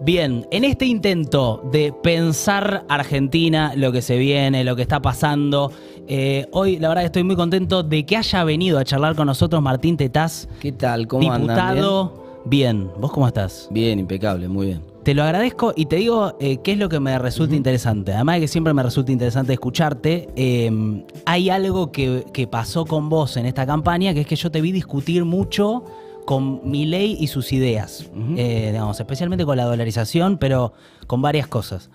Bien, en este intento de pensar Argentina, lo que se viene, lo que está pasando, eh, hoy la verdad estoy muy contento de que haya venido a charlar con nosotros Martín Tetaz. ¿Qué tal? ¿Cómo Diputado. Andan, bien? bien. ¿vos cómo estás? Bien, impecable, muy bien. Te lo agradezco y te digo eh, qué es lo que me resulta interesante. Además de que siempre me resulta interesante escucharte, em, hay algo que, que pasó con vos en esta campaña, que es que yo te vi discutir mucho con mi ley y sus ideas, eh, digamos, especialmente con la dolarización, pero con varias cosas.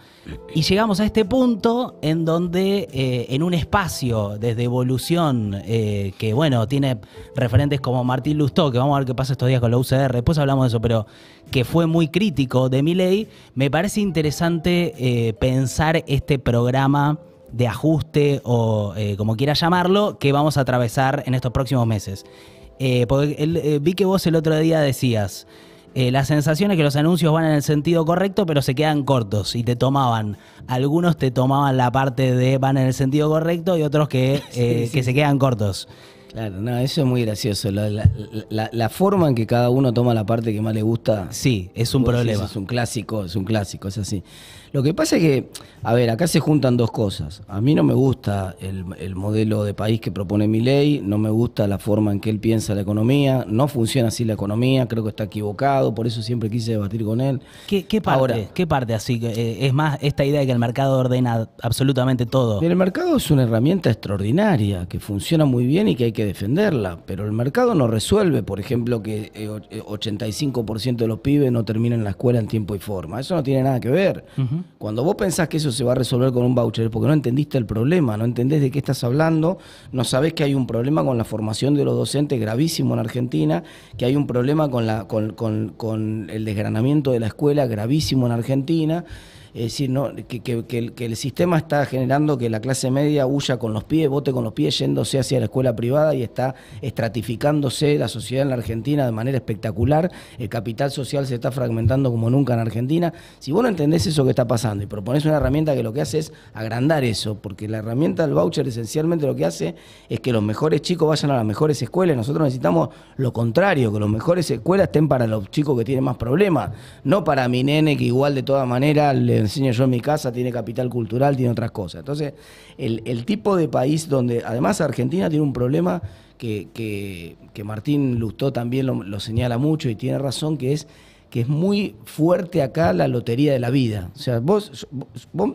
Y llegamos a este punto en donde eh, en un espacio desde evolución eh, que, bueno, tiene referentes como Martín Lustó, que vamos a ver qué pasa estos días con la UCR, después hablamos de eso, pero que fue muy crítico de mi ley, me parece interesante pensar este programa de ajuste o como quiera llamarlo, que vamos a atravesar en estos próximos meses. Eh, porque eh, vi que vos el otro día decías, eh, Las la sensación es que los anuncios van en el sentido correcto, pero se quedan cortos y te tomaban. Algunos te tomaban la parte de van en el sentido correcto y otros que, se quedan cortos. Claro, no, eso es muy gracioso. La, forma en que cada uno toma la parte que más le gusta. Sí, es un problema. es un clásico, es un clásico, es así. Lo que pasa es que, a ver, acá se juntan dos cosas. A mí no me gusta el, modelo de país que propone mi ley, no me gusta la forma en que él piensa la economía, no funciona así la economía, creo que está equivocado, por eso siempre quise debatir con él. ¿Qué, qué parte? ¿Qué parte así? que eh, es más, esta idea de que el mercado ordena absolutamente todo. El mercado es una herramienta extraordinaria, que funciona muy bien y que hay que defenderla, pero el mercado no resuelve, por ejemplo, que 85% eh, eh, de los pibes no terminan la escuela en tiempo y forma. Eso no tiene nada que ver. Cuando vos pensás que eso se va a resolver con un voucher, porque no entendiste el problema, no entendés de qué estás hablando, no sabés que hay un problema con la formación de los docentes gravísimo en Argentina, que hay un problema con, con el desgranamiento de la escuela gravísimo en Argentina es decir, que, el, sistema está generando que la clase media huya con los pies, vote con los pies yéndose hacia la escuela privada y está estratificándose la sociedad en la Argentina de manera espectacular. El capital social se está fragmentando como nunca en Argentina. Si vos no entendés eso que está pasando y proponés una herramienta que lo que hace es agrandar eso, porque la herramienta del voucher esencialmente lo que hace es que los mejores chicos vayan a las mejores escuelas. Nosotros necesitamos lo contrario, que los mejores escuelas estén para los chicos que tienen más problemas, no para mi nene que igual de toda manera le enseño yo en mi casa tiene capital cultural, tiene otras cosas. Entonces, el, tipo de país donde, además Argentina tiene un problema que, Martín Lustó también lo, lo, señala mucho y tiene razón, que es que es muy fuerte acá la lotería de la vida. O sea, vos, vos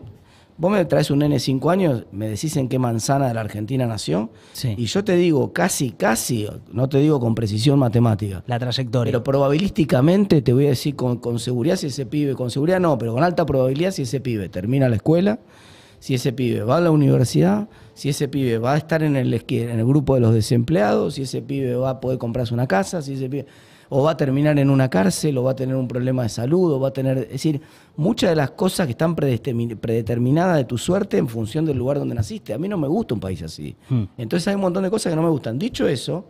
Vos me traes un nene de 5 años, me decís en qué manzana de la Argentina nació, y yo te digo casi, casi, no te digo con precisión matemática. La trayectoria. Pero probabilísticamente te voy a decir con, seguridad si ese pibe, con seguridad no, pero con alta probabilidad si ese pibe termina la escuela, si ese pibe va a la universidad, si ese pibe va a estar en el, en el grupo de los desempleados, si ese pibe va a poder comprarse una casa, si ese pibe o va a terminar en una cárcel, o va a tener un problema de salud, o va a tener, es decir, muchas de las cosas que están predeterminadas de tu suerte en función del lugar donde naciste. A mí no me gusta un país así. Hmm. Entonces hay un montón de cosas que no me gustan. Dicho eso,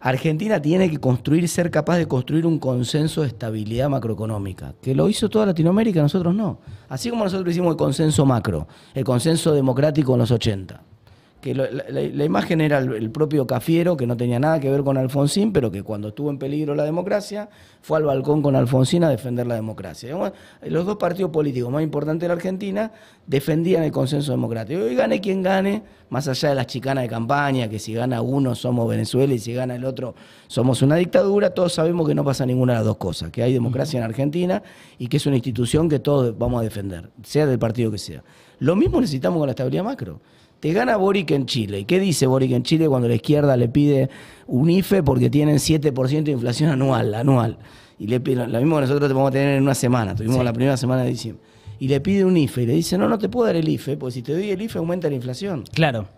Argentina tiene que construir, ser capaz de construir un consenso de estabilidad macroeconómica, que lo hizo toda Latinoamérica, nosotros no. Así como nosotros hicimos el consenso macro, el consenso democrático en los 80 que la, imagen era el, propio Cafiero, que no tenía nada que ver con Alfonsín, pero que cuando estuvo en peligro la democracia, fue al balcón con Alfonsín a defender la democracia. los dos partidos políticos más importantes de la Argentina defendían el consenso democrático. Y gane quien gane, más allá de las chicanas de campaña, que si gana uno somos Venezuela y si gana el otro somos una dictadura, todos sabemos que no pasa ninguna de las dos cosas, que hay democracia en Argentina y que es una institución que todos vamos a defender, sea del partido que sea. Lo mismo necesitamos con la estabilidad macro. Te gana Boric en Chile. ¿Y qué dice Boric en Chile cuando la izquierda le pide un IFE porque tienen 7% de inflación anual, anual? Y le pide, lo mismo que nosotros te vamos a tener en una semana, tuvimos la primera semana de diciembre. Y le pide un IFE y le dice, no, no te puedo dar el IFE, porque si te doy el IFE aumenta la inflación. Claro.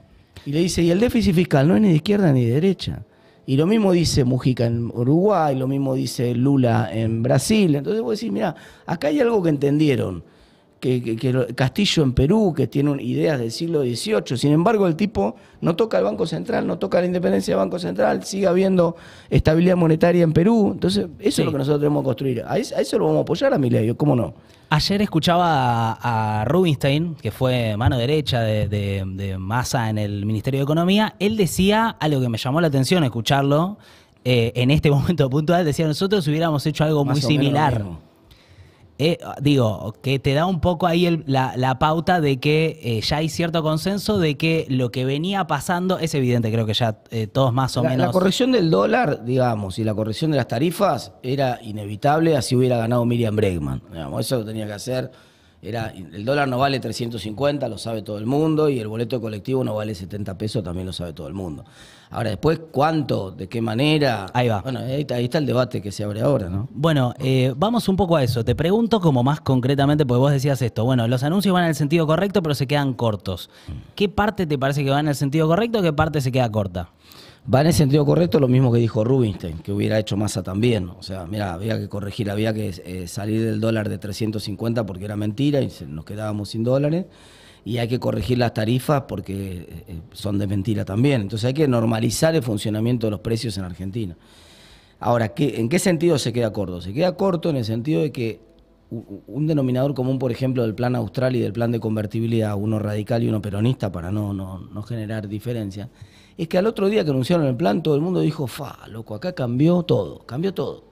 Y le dice, y el déficit fiscal no es ni de izquierda ni de derecha. Y lo mismo dice Mujica en Uruguay, lo mismo dice Lula en Brasil. Entonces vos decís, mira, acá hay algo que entendieron que, que, Castillo en Perú, que tiene ideas del siglo XVIII. Sin embargo, el tipo no toca el Banco Central, no toca la independencia del Banco Central, sigue habiendo estabilidad monetaria en Perú. Entonces, eso es lo que nosotros tenemos que construir. A eso, lo vamos a apoyar a Milei, ¿cómo no? Ayer escuchaba a, Rubinstein, que fue mano derecha de, de, Massa en el Ministerio de Economía. Él decía algo que me llamó la atención escucharlo. Eh, en este momento puntual, decía, nosotros hubiéramos hecho algo muy similar. Eh, digo, que te da un poco ahí la, pauta de que eh, ya hay cierto consenso de que lo que venía pasando es evidente, creo que ya eh, todos más o menos. La corrección del dólar, digamos, y la corrección de las tarifas era inevitable, así hubiera ganado Miriam Bregman. Digamos, eso tenía que hacer era, el dólar no vale 350, lo sabe todo el mundo, y el boleto colectivo no vale 70 pesos, también lo sabe todo el mundo. Ahora, después, ¿cuánto? ¿De qué manera? Ahí va. Bueno, ahí, está el debate que se abre ahora, ¿no? Bueno, eh, vamos un poco a eso. Te pregunto como más concretamente, porque vos decías esto. Bueno, los anuncios van en el sentido correcto, pero se quedan cortos. ¿Qué parte te parece que va en el sentido correcto? ¿Qué parte se queda corta? va en el sentido correcto lo mismo que dijo Rubinstein, que hubiera hecho masa también. O sea, mira, había que corregir, había que eh, salir del dólar de 350 porque era mentira y nos quedábamos sin dólares. Y hay que corregir las tarifas porque eh, eh, son de mentira también. Entonces hay que normalizar el funcionamiento de los precios en Argentina. Ahora, ¿en qué sentido se queda corto? Se queda corto en el sentido de que un denominador común, por ejemplo, del plan austral y del plan de convertibilidad, uno radical y uno peronista, para no, no, no generar diferencias, es que al otro día que anunciaron el plan, todo el mundo dijo, fa, loco, acá cambió todo, cambió todo.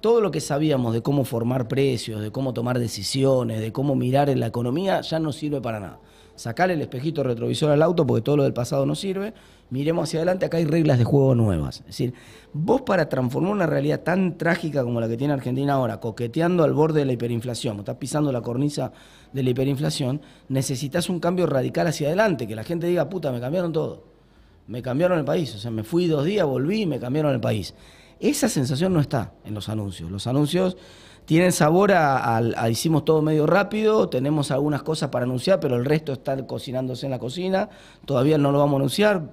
Todo lo que sabíamos de cómo formar precios, de cómo tomar decisiones, de cómo mirar en la economía, ya no sirve para nada. Sacar el espejito retrovisor al auto porque todo lo del pasado no sirve. Miremos hacia adelante, acá hay reglas de juego nuevas. Es decir, vos para transformar una realidad tan trágica como la que tiene Argentina ahora, coqueteando al borde de la hiperinflación, estás pisando la cornisa de la hiperinflación, necesitas un cambio radical hacia adelante, que la gente diga, puta, me cambiaron todo me cambiaron el país. O sea, me fui dos días, volví y me cambiaron el país. Esa sensación no está en los anuncios. Los anuncios tienen sabor a, hicimos todo medio rápido, tenemos algunas cosas para anunciar, pero el resto está cocinándose en la cocina, todavía no lo vamos a anunciar.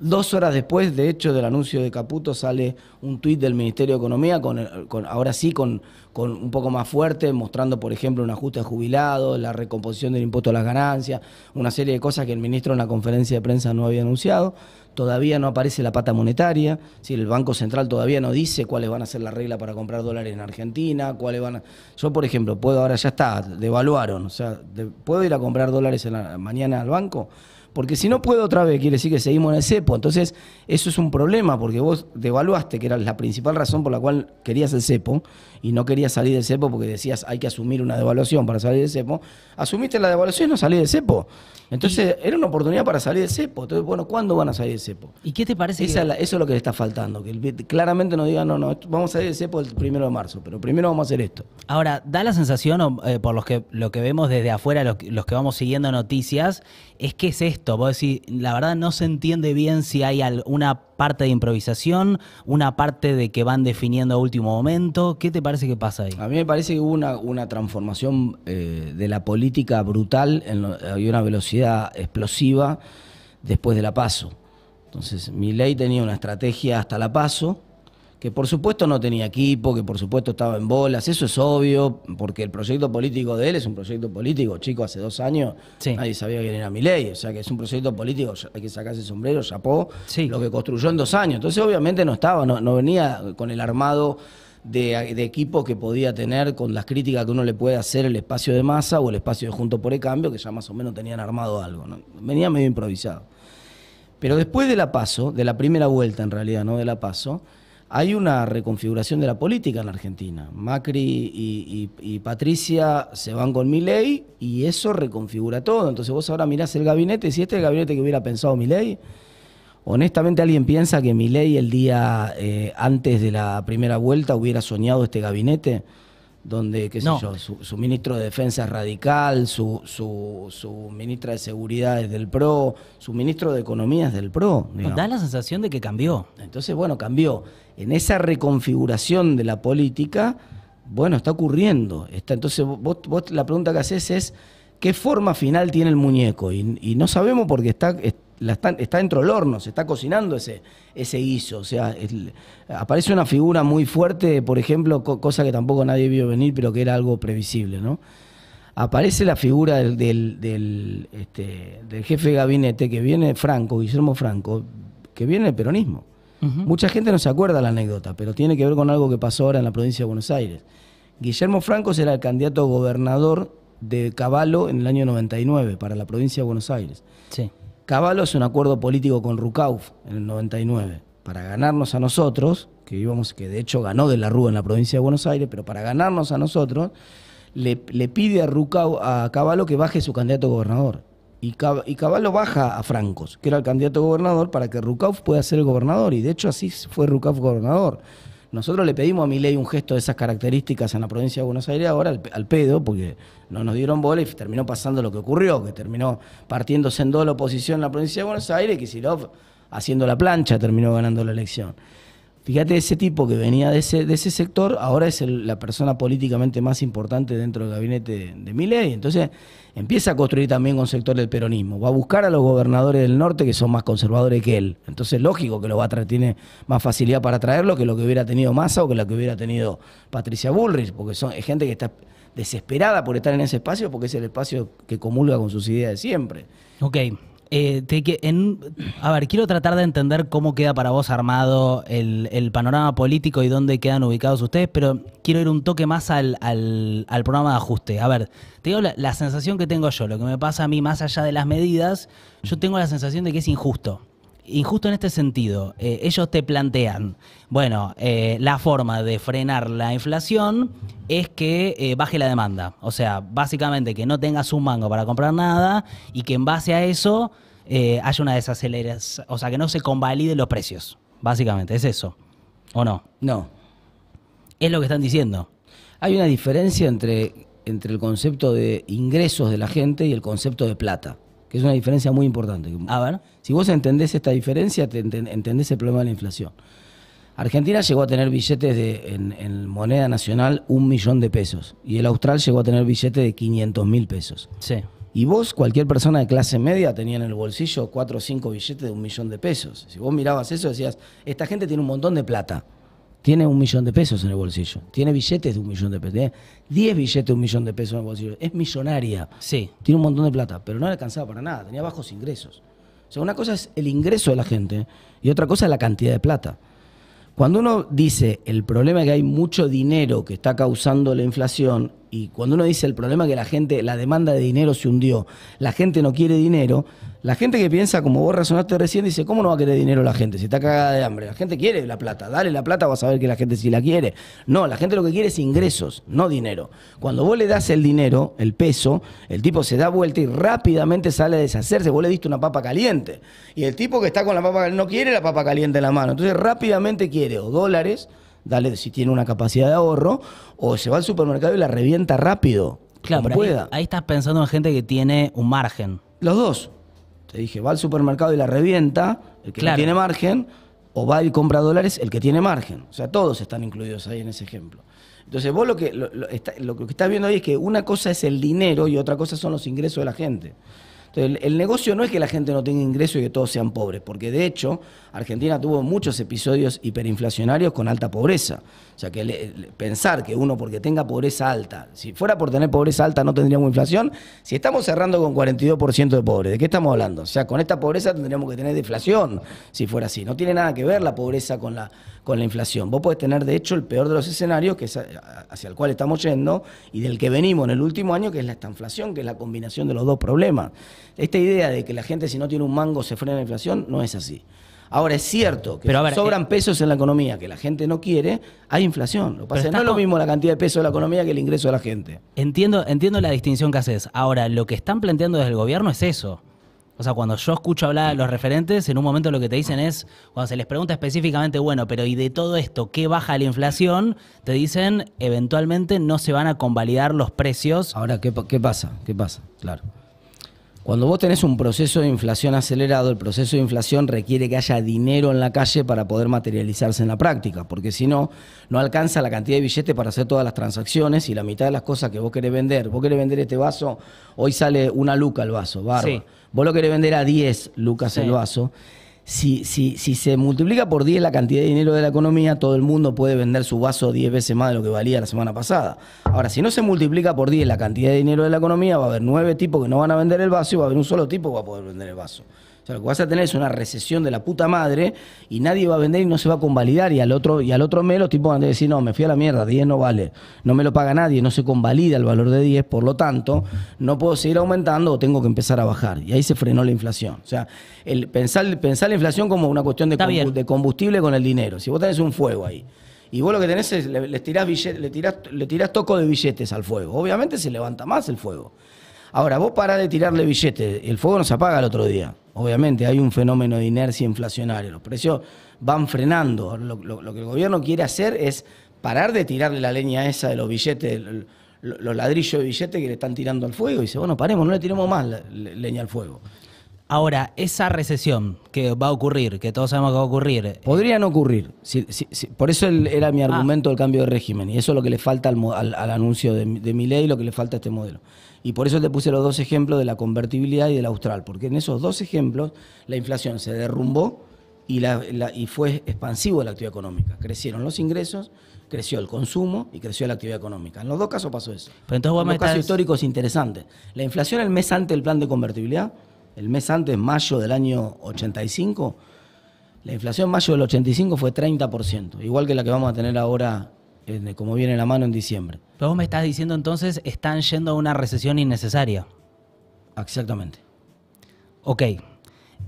Dos horas después, de hecho, del anuncio de Caputo sale un tuit del Ministerio de Economía, con, ahora sí con, con, un poco más fuerte, mostrando, por ejemplo, un ajuste de jubilados, la recomposición del impuesto a las ganancias, una serie de cosas que el ministro en la conferencia de prensa no había anunciado todavía no aparece la pata monetaria, si el Banco Central todavía no dice cuáles van a ser las reglas para comprar dólares en Argentina, cuáles van Yo, por ejemplo, puedo, ahora ya está, devaluaron, o sea, ¿puedo ir a comprar dólares en la, mañana al banco? Porque si no puedo otra vez, quiere decir que seguimos en el cepo. Entonces, eso es un problema, porque vos devaluaste, que era la principal razón por la cual querías el cepo, y no querías salir del cepo porque decías hay que asumir una devaluación para salir del cepo. Asumiste la devaluación y no salí del cepo. Entonces, era una oportunidad para salir del cepo. Entonces, bueno, ¿cuándo van a salir del cepo? ¿Y qué te parece? eso es lo que le está faltando. Que claramente nos digan, no, no, vamos a salir del cepo el primero de marzo, pero primero vamos a hacer esto. Ahora, da la sensación, eh, por los que, lo que vemos desde afuera, los, los que vamos siguiendo noticias, es que es esto la verdad no se entiende bien si hay una parte de improvisación, una parte de que van definiendo a último momento. ¿Qué te parece que pasa ahí? A mí me parece que hubo una, transformación eh, de la política brutal, había una velocidad explosiva después de la paso. Entonces, mi ley tenía una estrategia hasta la paso que por supuesto no tenía equipo, que por supuesto estaba en bolas, eso es obvio, porque el proyecto político de él es un proyecto político, chico, hace dos años nadie sabía quién era mi ley, o sea que es un proyecto político, hay que sacarse el sombrero, chapó, lo que construyó en dos años. Entonces obviamente no estaba, no, venía con el armado de, equipo que podía tener con las críticas que uno le puede hacer el espacio de masa o el espacio de Junto por el Cambio, que ya más o menos tenían armado algo, venía medio improvisado. Pero después de la paso, de la primera vuelta en realidad, no de la paso, hay una reconfiguración de la política en la Argentina. Macri y, Patricia se van con ley y eso reconfigura todo. Entonces vos ahora mirás el gabinete, si este es el gabinete que hubiera pensado ley, honestamente alguien piensa que ley el día eh, antes de la primera vuelta hubiera soñado este gabinete donde, qué sé yo, su, ministro de Defensa es radical, su, su, ministra de Seguridad es del PRO, su ministro de Economía es del PRO. da la sensación de que cambió. Entonces, bueno, cambió. En esa reconfiguración de la política, bueno, está ocurriendo. Está, entonces, vos, la pregunta que haces es, ¿qué forma final tiene el muñeco? Y, no sabemos porque está está dentro del horno, se está cocinando ese, ese guiso. O sea, aparece una figura muy fuerte, por ejemplo, cosa que tampoco nadie vio venir, pero que era algo previsible, ¿no? Aparece la figura del, del, este, jefe de gabinete que viene Franco, Guillermo Franco, que viene del peronismo. Mucha gente no se acuerda la anécdota, pero tiene que ver con algo que pasó ahora en la provincia de Buenos Aires. Guillermo Franco será el candidato gobernador de Caballo en el año 99 para la provincia de Buenos Aires. Sí. Caballo hace un acuerdo político con Rucauf en el 99 para ganarnos a nosotros, que íbamos, que de hecho ganó de la Rúa en la provincia de Buenos Aires, pero para ganarnos a nosotros, le, pide a, Rucau, a Caballo que baje su candidato a gobernador. Y, Caballo baja a Francos, que era el candidato a gobernador, para que Rucauf pueda ser el gobernador. Y de hecho así fue Rucauf gobernador. Nosotros le pedimos a Milei un gesto de esas características en la provincia de Buenos Aires, ahora al, pedo, porque no nos dieron bola y terminó pasando lo que ocurrió, que terminó partiéndose en dos la oposición en la provincia de Buenos Aires, y Kisilov haciendo la plancha terminó ganando la elección. Fíjate, ese tipo que venía de ese, de ese sector ahora es la persona políticamente más importante dentro del gabinete de, de y Entonces empieza a construir también con sector del peronismo. Va a buscar a los gobernadores del norte que son más conservadores que él. Entonces, lógico que lo va a traer, tiene más facilidad para traerlo que lo que hubiera tenido Massa o que lo que hubiera tenido Patricia Bullrich, porque son, gente que está desesperada por estar en ese espacio porque es el espacio que comulga con sus ideas de siempre. Ok. Eh, en, a ver, quiero tratar de entender cómo queda para vos armado el, panorama político y dónde quedan ubicados ustedes, pero quiero ir un toque más al, programa de ajuste. A ver, te digo la, sensación que tengo yo, lo que me pasa a mí más allá de las medidas, yo tengo la sensación de que es injusto injusto en este sentido. Eh, ellos te plantean, bueno, eh, la forma de frenar la inflación es que eh, baje la demanda. O sea, básicamente que no tengas un mango para comprar nada y que en base a eso haya una desaceleración, o sea, que no se convaliden los precios. Básicamente, ¿es eso? ¿O no? No. Es lo que están diciendo. Hay una diferencia entre el concepto de ingresos de la gente y el concepto de plata que es una diferencia muy importante. si vos entendés esta diferencia, entendés el problema de la inflación. Argentina llegó a tener billetes de, en, moneda nacional un millón de pesos y el austral llegó a tener billetes de 500 mil pesos. Sí. Y vos, cualquier persona de clase media, tenía en el bolsillo cuatro o cinco billetes de un millón de pesos. Si vos mirabas eso, decías, esta gente tiene un montón de plata tiene un millón de pesos en el bolsillo, tiene billetes de un millón de pesos, tiene 10 billetes de un millón de pesos en el bolsillo, es millonaria, sí. tiene un montón de plata, pero no le alcanzaba para nada, tenía bajos ingresos. O sea, una cosa es el ingreso de la gente y otra cosa es la cantidad de plata. Cuando uno dice el problema es que hay mucho dinero que está causando la inflación, y cuando uno dice el problema que la gente, la demanda de dinero se hundió, la gente no quiere dinero, la gente que piensa como vos razonaste recién dice, ¿cómo no va a querer dinero la gente? Si está cagada de hambre, la gente quiere la plata, dale la plata, vas a ver que la gente sí la quiere. No, la gente lo que quiere es ingresos, no dinero. Cuando vos le das el dinero, el peso, el tipo se da vuelta y rápidamente sale a deshacerse, vos le diste una papa caliente. Y el tipo que está con la papa caliente no quiere la papa caliente en la mano, entonces rápidamente quiere o dólares, dale si tiene una capacidad de ahorro, o se va al supermercado y la revienta rápido. Claro, Ahí, estás pensando en gente que tiene un margen. Los dos. Te dije, va al supermercado y la revienta, el que tiene margen, o va y compra dólares, el que tiene margen. O sea, todos están incluidos ahí en ese ejemplo. Entonces, vos lo que, está, lo que estás viendo ahí es que una cosa es el dinero y otra cosa son los ingresos de la gente. Entonces, el, negocio no es que la gente no tenga ingreso y que todos sean pobres, porque de hecho Argentina tuvo muchos episodios hiperinflacionarios con alta pobreza. O sea, que pensar que uno porque tenga pobreza alta, si fuera por tener pobreza alta no tendríamos inflación, si estamos cerrando con 42% de pobres, ¿de qué estamos hablando? O sea, con esta pobreza tendríamos que tener deflación, si fuera así. No tiene nada que ver la pobreza con la con la inflación. Vos podés tener, de hecho, el peor de los escenarios, que es hacia el cual estamos yendo, y del que venimos en el último año, que es la estanflación, que es la combinación de los dos problemas. Esta idea de que la gente si no tiene un mango se frena la inflación, no es así. Ahora es cierto que sobran eh, pesos en la economía que la gente no quiere, hay inflación. Lo pasa no es lo mismo la cantidad de pesos de la economía que el ingreso de la gente. Entiendo, entiendo la distinción que haces. Ahora, lo que están planteando desde el gobierno es eso. O sea, cuando yo escucho hablar a los referentes, en un momento lo que te dicen es, cuando se les pregunta específicamente, bueno, pero ¿y de todo esto qué baja la inflación? Te dicen, eventualmente no se van a convalidar los precios. Ahora, ¿qué, pasa? ¿Qué pasa? Claro. Cuando vos tenés un proceso de inflación acelerado, el proceso de inflación requiere que haya dinero en la calle para poder materializarse en la práctica, porque si no, no alcanza la cantidad de billetes para hacer todas las transacciones y la mitad de las cosas que vos querés vender. Vos querés vender este vaso, hoy sale una luca el vaso, barba. Sí. Vos lo querés vender a 10, Lucas el vaso. Si, si, si, se multiplica por 10 la cantidad de dinero de la economía, todo el mundo puede vender su vaso 10 veces más de lo que valía la semana pasada. Ahora, si no se multiplica por 10 la cantidad de dinero de la economía, va a haber 9 tipos que no van a vender el vaso y va a haber un solo tipo que va a poder vender el vaso sea, lo que vas a tener es una recesión de la puta madre y nadie va a vender y no se va a convalidar. Y al otro, y al otro mes los tipos van a decir, no, me fui a la mierda, 10 no vale, no me lo paga nadie, no se convalida el valor de 10, por lo tanto, no puedo seguir aumentando o tengo que empezar a bajar. Y ahí se frenó la inflación. O sea, el pensar, pensar la inflación como una cuestión de, combustible con el dinero. Si vos tenés un fuego ahí. Y vos lo que tenés es, le, le tirás toco de billetes al fuego. Obviamente se levanta más el fuego. Ahora, vos pará de tirarle billetes, el fuego no se apaga el otro día. Obviamente, hay un fenómeno de inercia inflacionaria. Los precios van frenando. Lo, que el gobierno quiere hacer es parar de tirarle la leña esa de los billetes, los ladrillos de billetes que le están tirando al fuego. Y dice, bueno, paremos, no le tiremos más leña al fuego. Ahora, esa recesión que va a ocurrir, que todos sabemos que va a ocurrir. Eh, Podría no ocurrir. Por eso era mi ah. argumento del cambio de régimen. Y eso es lo que le falta al, anuncio de, mi ley, lo que le falta a este modelo. Y por eso te puse los dos ejemplos de la convertibilidad y del austral. Porque en esos dos ejemplos la inflación se derrumbó y, fue expansivo la actividad económica. Crecieron los ingresos, creció el consumo y creció la actividad económica. En los dos casos pasó eso. Pero entonces en los casos históricos interesantes. La inflación el mes antes del plan de convertibilidad el mes antes, mayo del año 85, la inflación en mayo del 85 fue 30%, igual que la que vamos a tener ahora, como viene la mano en diciembre. Pero vos me estás diciendo entonces, están yendo a una recesión innecesaria. Exactamente. Ok.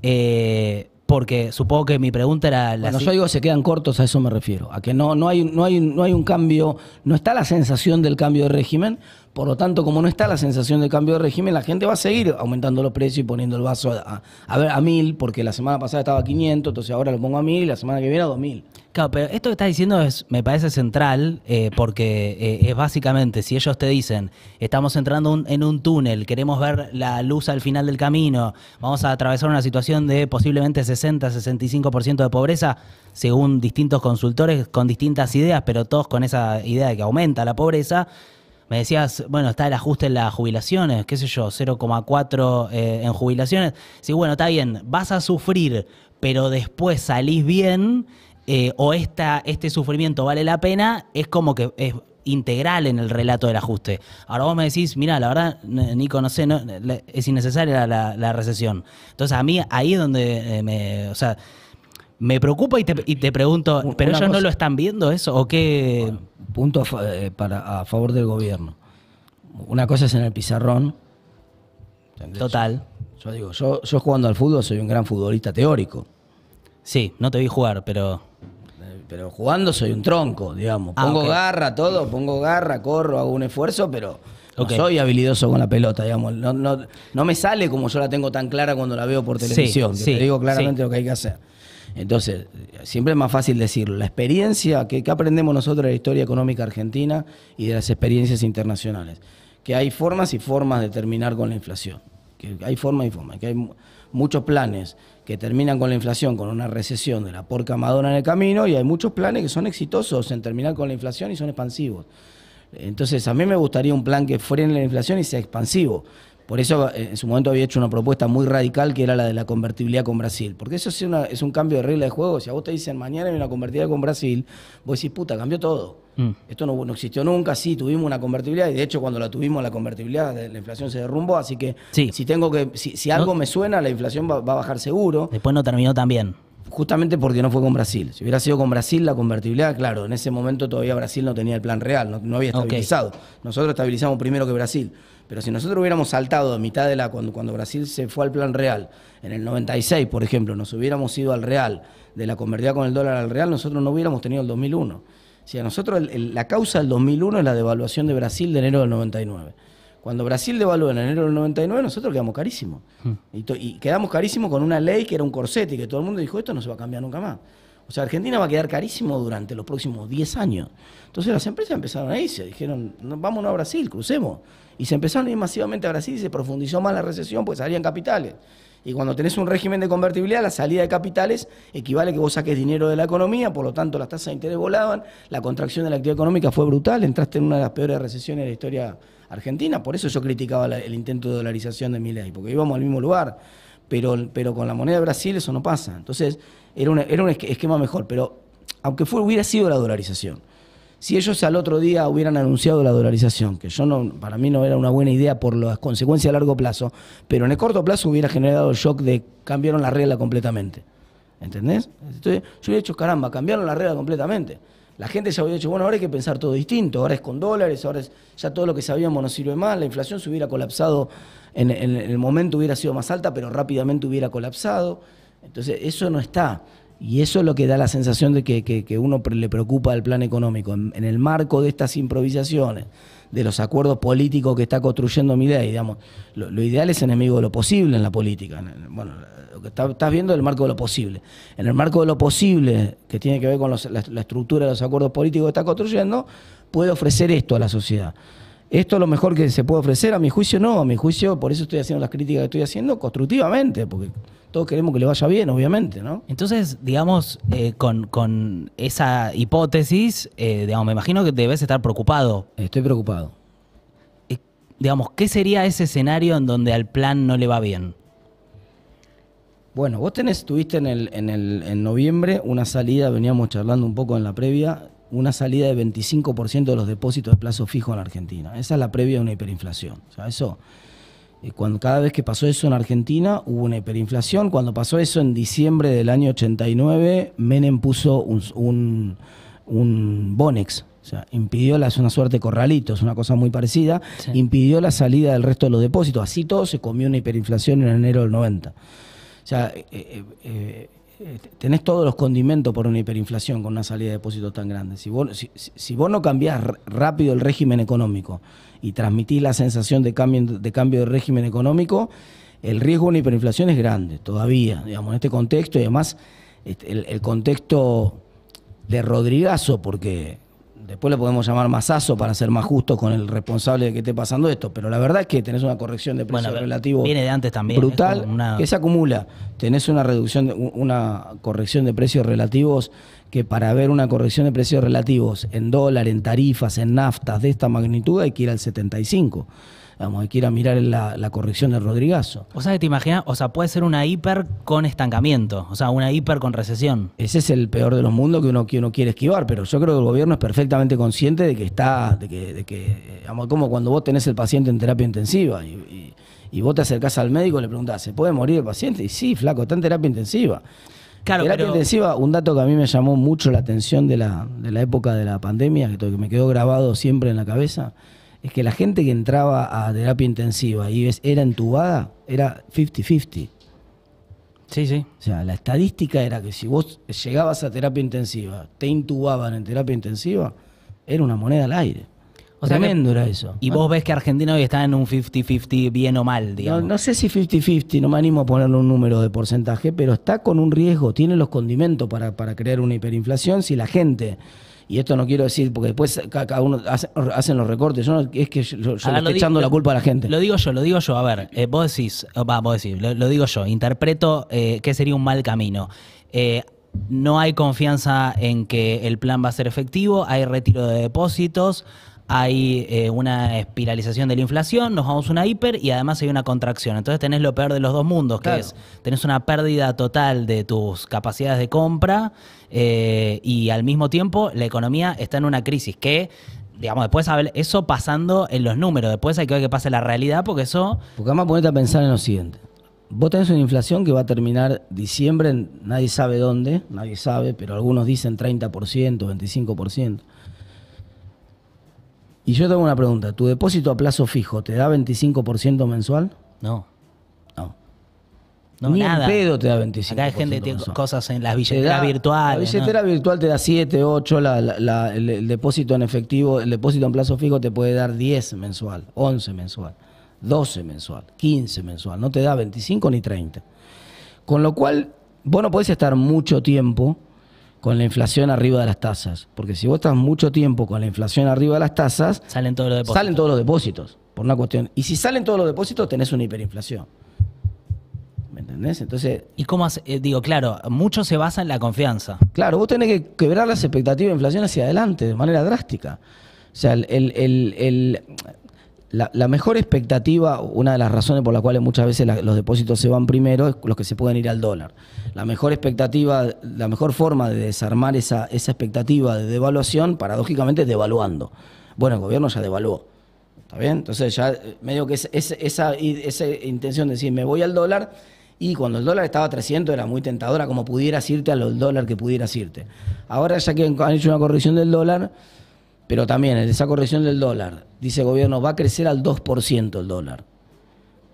Eh, porque supongo que mi pregunta era... La Cuando yo digo se quedan cortos, a eso me refiero. A que no, no, hay, no hay un cambio, no está la sensación del cambio de régimen, por lo tanto, como no está la sensación de cambio de régimen, la gente va a seguir aumentando los precios y poniendo el vaso a, a, ver, a mil, porque la semana pasada estaba a 500, entonces ahora lo pongo a mil y la semana que viene a 2000. Claro, pero esto que estás diciendo es, me parece central eh, porque eh, es básicamente, si ellos te dicen, estamos entrando en un túnel, queremos ver la luz al final del camino, vamos a atravesar una situación de posiblemente 60, 65% de pobreza, según distintos consultores con distintas ideas, pero todos con esa idea de que aumenta la pobreza, me decías, bueno, está el ajuste en las jubilaciones, qué sé yo, 0,4 eh, en jubilaciones. Sí, bueno, está bien, vas a sufrir, pero después salís bien eh, o esta, este sufrimiento vale la pena, es como que es integral en el relato del ajuste. Ahora vos me decís, mira, la verdad, Nico, no sé, es innecesaria la, recesión. Entonces a mí ahí es donde eh, me... O sea, me preocupa y te, pregunto, ¿pero ellos no lo están viendo eso? ¿O qué? punto a, eh, para, a favor del gobierno. Una cosa es en el pizarrón. Total. Yo digo, yo, jugando al fútbol soy un gran futbolista teórico. Sí, no te vi jugar, pero eh, pero jugando soy un tronco, digamos. Ah, pongo garra, todo, pongo garra, corro, hago un esfuerzo, pero no soy habilidoso con la pelota, digamos. No, no, no, me sale como yo la tengo tan clara cuando la veo por televisión. te digo claramente lo que hay que hacer. Entonces, siempre es más fácil decirlo. La experiencia que, aprendemos nosotros de la historia económica argentina y de las experiencias internacionales, que hay formas y formas de terminar con la inflación, que hay formas y formas, que hay muchos planes que terminan con la inflación, con una recesión de la porca madona en el camino, y hay muchos planes que son exitosos en terminar con la inflación y son expansivos. Entonces, a mí me gustaría un plan que frene la inflación y sea expansivo. Por eso eh, en su momento había hecho una propuesta muy radical que era la de la convertibilidad con Brasil. Porque eso es, un cambio de regla de juego. Si a vos te dicen mañana hay una convertibilidad con Brasil, vos decís, puta, cambió todo. Mm. Esto no, existió nunca, sí, tuvimos una convertibilidad y de hecho cuando la tuvimos la convertibilidad la inflación se derrumbó, así que si tengo que si, algo me suena la inflación va, va, a bajar seguro. Después no terminó tan bien justamente porque no fue con Brasil. Si hubiera sido con Brasil, la convertibilidad, claro, en ese momento todavía Brasil no tenía el plan real, no, había estabilizado. Nosotros estabilizamos primero que Brasil. Pero si nosotros hubiéramos saltado a mitad de la. Cuando, cuando Brasil se fue al plan real, en el 96, por ejemplo, nos hubiéramos ido al real, de la convertida con el dólar al real, nosotros no hubiéramos tenido el 2001. si a nosotros la causa del 2001 es la devaluación de Brasil de enero del 99. Cuando Brasil devaluó en enero del 99, nosotros quedamos carísimos. Hmm. Y, quedamos carísimos con una ley que era un corsete y que todo el mundo dijo, esto no se va a cambiar nunca más. O sea, Argentina va a quedar carísimo durante los próximos 10 años. Entonces las empresas empezaron a irse, dijeron, no, vámonos a Brasil, crucemos. Y se empezaron a ir masivamente a Brasil y se profundizó más la recesión porque salían capitales. Y cuando tenés un régimen de convertibilidad, la salida de capitales equivale a que vos saques dinero de la economía, por lo tanto las tasas de interés volaban, la contracción de la actividad económica fue brutal, entraste en una de las peores recesiones de la historia Argentina. Por eso yo criticaba el intento de dolarización de mi porque íbamos al mismo lugar. Pero, pero con la moneda de Brasil eso no pasa. Entonces, era, era un esquema mejor. Pero aunque fue, hubiera sido la dolarización, si ellos al otro día hubieran anunciado la dolarización, que yo no, para mí no era una buena idea por las consecuencias a largo plazo, pero en el corto plazo hubiera generado el shock de cambiaron la regla completamente. ¿Entendés? yo hubiera dicho, caramba, cambiaron la regla completamente la gente ya había dicho, bueno, ahora hay que pensar todo distinto, ahora es con dólares, ahora es, ya todo lo que sabíamos no sirve más, la inflación se hubiera colapsado, en, el momento hubiera sido más alta, pero rápidamente hubiera colapsado. Entonces, eso no está. Y eso es lo que da la sensación de que, que, uno le preocupa el plan económico. En, el marco de estas improvisaciones, de los acuerdos políticos que está construyendo mi Milei, digamos, lo, ideal es enemigo de lo posible en la política. Bueno, estás viendo el marco de lo posible. En el marco de lo posible, que tiene que ver con la, estructura de los acuerdos políticos que está construyendo, puede ofrecer esto a la sociedad. ¿Esto es lo mejor que se puede ofrecer? A mi juicio no, a mi juicio, por eso estoy haciendo las críticas que estoy haciendo constructivamente, porque todos queremos que le vaya bien, obviamente, ¿no? Entonces, digamos, eh, con, esa hipótesis, eh, digamos, me imagino que debes estar preocupado. Estoy preocupado eh, digamos, ¿qué sería ese escenario en donde al plan no le va bien? Bueno, vos tenés, tuviste en, el, en, el, en noviembre una salida, veníamos charlando un poco en la previa, una salida de 25% de los depósitos de plazo fijo en Argentina. Esa es la previa de una hiperinflación. O sea, eso, eh, cuando, cada vez que pasó eso en Argentina hubo una hiperinflación. Cuando pasó eso en diciembre del año 89, Menem puso un, un, Bonex, o sea, impidió la, es una suerte de corralitos, una cosa muy parecida, impidió la salida del resto de los depósitos. Así todo se comió una hiperinflación en enero del 90. O sea, eh, eh, eh, tenés todos los condimentos por una hiperinflación con una salida de depósitos tan grande. Si vos, si, vos no cambiás rápido el régimen económico y transmitís la sensación de cambio, de régimen económico, el riesgo de una hiperinflación es grande todavía, digamos, en este contexto y además este, el, el contexto de Rodrigazo, porque después le podemos llamar masazo para ser más justo con el responsable de que esté pasando esto, pero la verdad es que tenés una corrección de precios relativos relativo viene de antes también, brutal que se acumula. Tenés una reducción, una corrección de precios relativos que para ver una corrección de precios relativos en dólar, en tarifas, en naftas de esta magnitud hay que ir al 75. Vamos, hay que ir mirar la, corrección de Rodrigazo. O sea, te imaginas, o sea, puede ser una hiper con estancamiento, o sea, una hiper con recesión. Ese es el peor de los mundos que uno, que quiere esquivar, pero yo creo que el gobierno es perfectamente consciente de que está, de que, de que como cuando vos tenés el paciente en terapia intensiva y, vos te acercás al médico y le preguntás, ¿se puede morir el paciente? Y sí, flaco, está en terapia intensiva. Claro, terapia intensiva, un dato que a mí me llamó mucho la atención de la, de la época de la pandemia, que me quedó grabado siempre en la cabeza, es que la gente que entraba a terapia intensiva y era entubada era 50-50. Sí, sí. O sea, la estadística era que si vos llegabas a terapia intensiva, te intubaban en terapia intensiva, era una moneda al aire. O Tremendo sea era eso. Y vos ves que Argentina hoy está en un 50-50 bien o mal, digamos. No, sé si 50-50, no me animo a poner un número de porcentaje, pero está con un riesgo, tiene los condimentos para, para crear una hiperinflación si la gente y esto no quiero decir, porque después cada uno hace, hacen los recortes, yo no, es que yo, ah, estoy echando la culpa a la gente. Lo digo yo, lo digo yo, a ver, eh, vos decís, va, vos decís, lo, digo yo, interpreto eh, qué sería un mal camino. Eh, no hay confianza en que el plan va a ser efectivo, hay retiro de depósitos, hay eh, una espiralización de la inflación, nos vamos a una hiper y además hay una contracción. Entonces tenés lo peor de los dos mundos, que es tenés una pérdida total de tus capacidades de compra eh, y al mismo tiempo la economía está en una crisis que digamos, después eso pasando en los números, después hay que ver qué pasa en la realidad, porque eso... Porque además ponete a pensar en lo siguiente. Vos tenés una inflación que va a terminar diciembre, nadie sabe dónde, nadie sabe, pero algunos dicen 30%, 25%. Y yo tengo una pregunta, ¿tu depósito a plazo fijo te da 25% mensual? No. No. Ni nada. pedo te da 25. Acá hay gente que tiene cosas en las billeteras virtuales. La billetera virtual te da 7, 8, el, el, depósito en efectivo, el depósito en plazo fijo te puede dar 10 mensual, 11 mensual, 12 mensual, 15 mensual, no te da 25 ni 30. Con lo cual, vos no podés estar mucho tiempo con la inflación arriba de las tasas. Porque si vos estás mucho tiempo con la inflación arriba de las tasas, salen todos los depósitos. Salen todos los depósitos, por una cuestión. Y si salen todos los depósitos, tenés una hiperinflación. ¿Me entendés? Entonces. ¿Y cómo hace? Eh, digo, claro, mucho se basa en la confianza. Claro, vos tenés que quebrar las expectativas de inflación hacia adelante de manera drástica. O sea, el, el, la, mejor expectativa, una de las razones por las cuales muchas veces los depósitos se van primero, es los que se pueden ir al dólar. La mejor expectativa, la mejor forma de desarmar esa, expectativa de devaluación, paradójicamente, es devaluando. Bueno, el gobierno ya devaluó. ¿Está bien? Entonces ya eh, medio que esa, intención de decir, me voy al dólar, y cuando el dólar estaba a 300 era muy tentadora, como pudieras irte al dólar que pudieras irte. Ahora ya que han hecho una corrección del dólar, pero también esa corrección del dólar, dice el gobierno, va a crecer al 2% el dólar.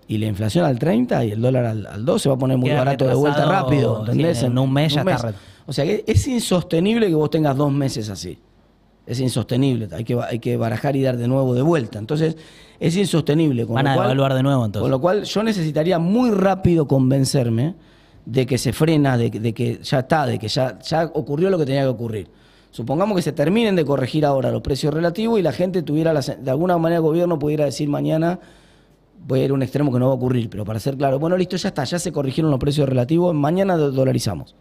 Y la inflación al 30 y el dólar al, al 2 se va a poner muy barato de vuelta rápido. ¿Entendés? en un mes ya está. O sea que es insostenible que vos tengas dos meses así. Es insostenible. Hay que, hay que barajar y dar de nuevo de vuelta. Entonces, es insostenible. Con Van a devaluar de nuevo entonces. Con lo cual, yo necesitaría muy rápido convencerme de que se frena, de, de que ya está, de que ya, ya ocurrió lo que tenía que ocurrir. Supongamos que se terminen de corregir ahora los precios relativos y la gente tuviera, de alguna manera el gobierno pudiera decir mañana, voy a ir a un extremo que no va a ocurrir, pero para ser claro, bueno, listo, ya está, ya se corrigieron los precios relativos, mañana dolarizamos.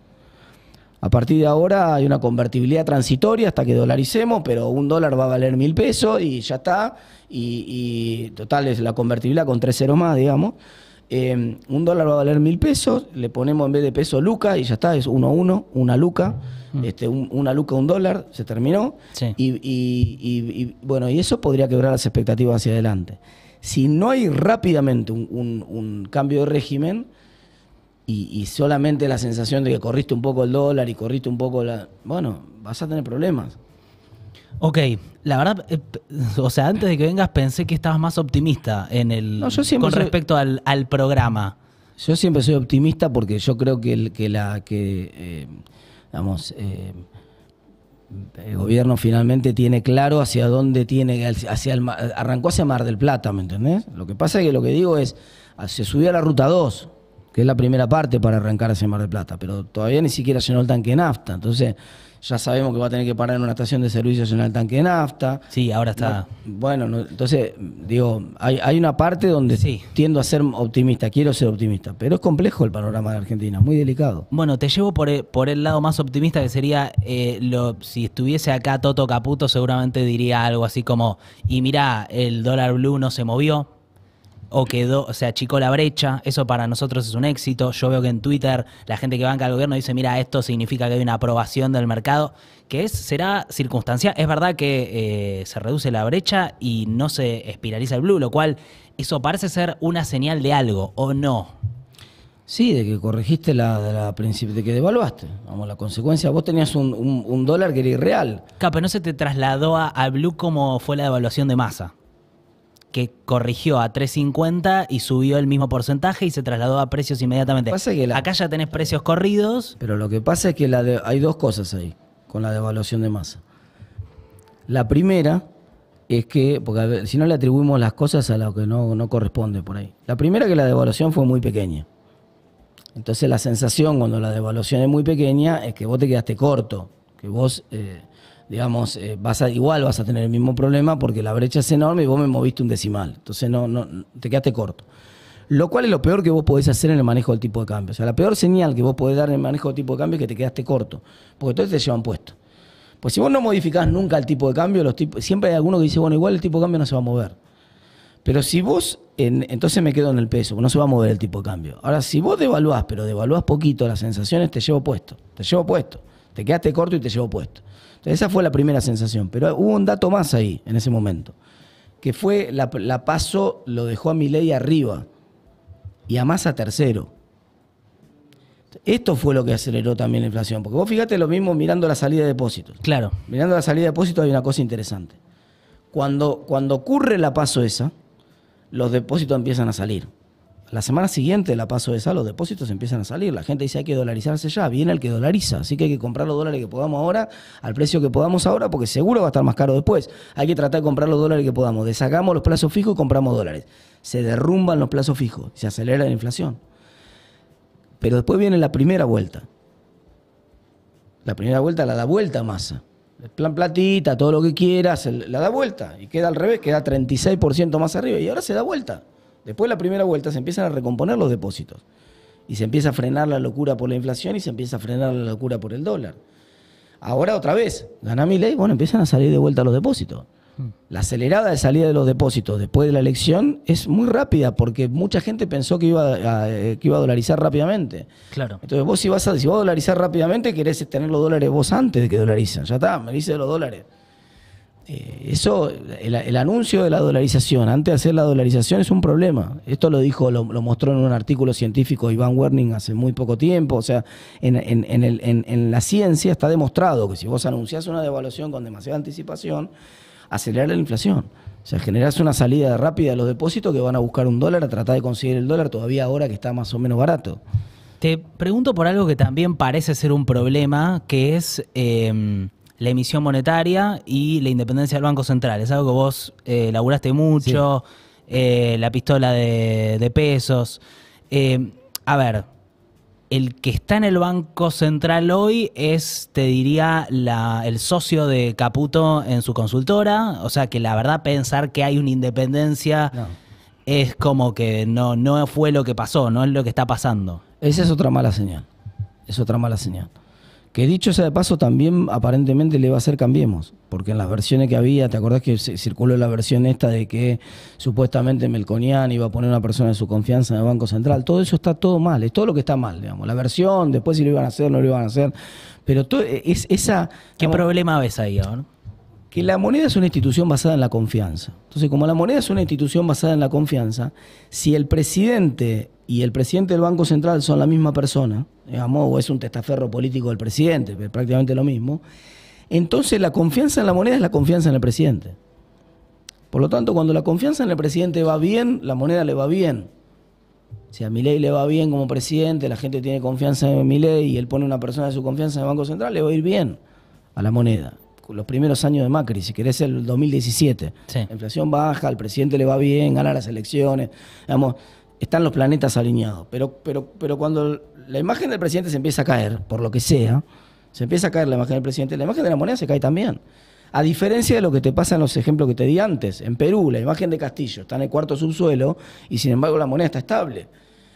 A partir de ahora hay una convertibilidad transitoria hasta que dolaricemos, pero un dólar va a valer mil pesos y ya está. Y, y total, es la convertibilidad con tres ceros más, digamos. Em, un dólar va a valer mil pesos, le ponemos en vez de peso luca y ya está, es uno a uno, una luca, mm. este, una luca, un dólar, se terminó. Y, bueno, y eso podría quebrar las expectativas hacia adelante. Si no hay rápidamente un cambio de régimen y, solamente la sensación de que corriste un poco el dólar y corriste un poco la. Bueno, vas a tener problemas. Ok, la verdad, eh, o sea, antes de que vengas pensé que estabas más optimista en el, con respecto al, programa. Yo siempre soy optimista porque yo creo que, el, que la que eh, eh, el gobierno finalmente tiene claro hacia dónde tiene, hacia el, arrancó hacia Mar del Plata, ¿me entendés? Lo que pasa es que lo que digo es, ah, se subió a la ruta 2, que es la primera parte para arrancar hacia Mar del Plata, pero todavía ni siquiera llenó el tanque de nafta, entonces ya sabemos que va a tener que parar en una estación de servicio en el tanque de nafta. Sí, ahora está. bueno, entonces, digo, hay, una parte donde tiendo a ser optimista, quiero ser optimista, pero es complejo el panorama de Argentina, muy delicado. Bueno, te llevo por, eh, el lado más optimista que sería, eh, lo, si estuviese acá Toto Caputo seguramente diría algo así como, y mirá, el dólar blue no se movió, o quedó, o achicó la brecha, eso para nosotros es un éxito. Yo veo que en Twitter la gente que banca al gobierno dice, mira, esto significa que hay una aprobación del mercado, que es, será circunstancia. Es verdad que eh, se reduce la brecha y no se espiraliza el blue, lo cual eso parece ser una señal de algo, ¿o no? Sí, de que corregiste la, de, de que devaluaste. Vamos, la consecuencia, vos tenías un, dólar que era irreal. pero no se te trasladó a, Blue como fue la devaluación de masa que corrigió a 3.50 y subió el mismo porcentaje y se trasladó a precios inmediatamente. que Acá ya tenés precios corridos. Pero lo que pasa es que hay dos cosas ahí con la devaluación de masa. La primera es que, porque si no le atribuimos las cosas a lo que no, corresponde por ahí. La primera es que la devaluación fue muy pequeña. Entonces la sensación cuando la devaluación es muy pequeña es que vos te quedaste corto, que vos eh, digamos, eh, vas igual vas a tener el mismo problema porque la brecha es enorme y vos me moviste un decimal. Entonces no, te quedaste corto. Lo cual es lo peor que vos podés hacer en el manejo del tipo de cambio. O sea, la peor señal que vos podés dar en el manejo del tipo de cambio es que te quedaste corto, porque entonces te llevan puesto. Pues si vos no modificás nunca el tipo de cambio, los siempre hay alguno que dice, bueno, igual el tipo de cambio no se va a mover. Pero si vos, entonces me quedo en el peso, no se va a mover el tipo de cambio. Ahora, si vos devaluás, pero devaluás poquito, las sensaciones te llevo puesto, te llevo puesto. Te quedaste corto y te llevo puesto. Esa fue la primera sensación, pero hubo un dato más ahí en ese momento, que fue la, paso lo dejó a Milady arriba y a Massa tercero. Esto fue lo que aceleró también la inflación, porque vos fíjate lo mismo mirando la salida de depósitos. Claro. Mirando la salida de depósitos hay una cosa interesante. Cuando, cuando ocurre la paso esa, los depósitos empiezan a salir la semana siguiente la paso de esa, los depósitos empiezan a salir. La gente dice hay que dolarizarse ya, viene el que dolariza, así que hay que comprar los dólares que podamos ahora al precio que podamos ahora, porque seguro va a estar más caro después. Hay que tratar de comprar los dólares que podamos. Deshagamos los plazos fijos y compramos dólares. Se derrumban los plazos fijos, se acelera la inflación. Pero después viene la primera vuelta. La primera vuelta la da vuelta masa. El plan platita, todo lo que quieras, la da vuelta. Y queda al revés, queda 36% más arriba. Y ahora se da vuelta. Después de la primera vuelta se empiezan a recomponer los depósitos y se empieza a frenar la locura por la inflación y se empieza a frenar la locura por el dólar. Ahora otra vez, gana mi ley, bueno, empiezan a salir de vuelta los depósitos. Hmm. La acelerada de salida de los depósitos después de la elección es muy rápida porque mucha gente pensó que iba a, eh, que iba a dolarizar rápidamente. Claro. Entonces vos si vas a, dolarizar rápidamente querés tener los dólares vos antes de que dolaricen. Ya está, me dice los dólares. Eh, eso, el, anuncio de la dolarización, antes de hacer la dolarización, es un problema. Esto lo dijo, lo, mostró en un artículo científico Iván Werning hace muy poco tiempo. O sea, en, la ciencia está demostrado que si vos anunciás una devaluación con demasiada anticipación, acelerar la inflación. O sea, generás una salida rápida de los depósitos que van a buscar un dólar, a tratar de conseguir el dólar todavía ahora que está más o menos barato. Te pregunto por algo que también parece ser un problema, que es eh, la emisión monetaria y la independencia del Banco Central. Es algo que vos eh, laburaste mucho, eh, la pistola de, pesos. Eh, a ver, el que está en el Banco Central hoy es, te diría, el socio de Caputo en su consultora. O sea que la verdad pensar que hay una independencia es como que no, no fue lo que pasó, no es lo que está pasando. Esa es otra mala señal. Es otra mala señal. Que dicho sea de paso, también aparentemente le va a hacer cambiemos, porque en las versiones que había, ¿te acordás que circuló la versión esta de que supuestamente Melconian iba a poner una persona de su confianza en el Banco Central? Todo eso está todo mal, es todo lo que está mal, digamos. La versión, después si lo iban a hacer, no lo iban a hacer. Pero todo, e-, es esa. ¿Qué problema ves ahí ahora? Que la moneda es una institución basada en la confianza. Entonces, como la moneda es una institución basada en la confianza, si el presidente y el presidente del Banco Central son la misma persona, digamos, o es un testaferro político del presidente, prácticamente lo mismo, entonces la confianza en la moneda es la confianza en el presidente. Por lo tanto, cuando la confianza en el presidente va bien, la moneda le va bien. Si a Milei le va bien como presidente, la gente tiene confianza en Milei y él pone una persona de su confianza en el Banco Central, le va a ir bien a la moneda. Los primeros años de Macri, si querés el 2017, la inflación baja, al presidente le va bien, gana las elecciones. Digamos, están los planetas alineados. Pero, pero, pero cuando la imagen del presidente se empieza a caer, por lo que sea, se empieza a caer la imagen del presidente, la imagen de la moneda se cae también. A diferencia de lo que te pasa en los ejemplos que te di antes, en Perú la imagen de Castillo está en el cuarto subsuelo y sin embargo la moneda está estable.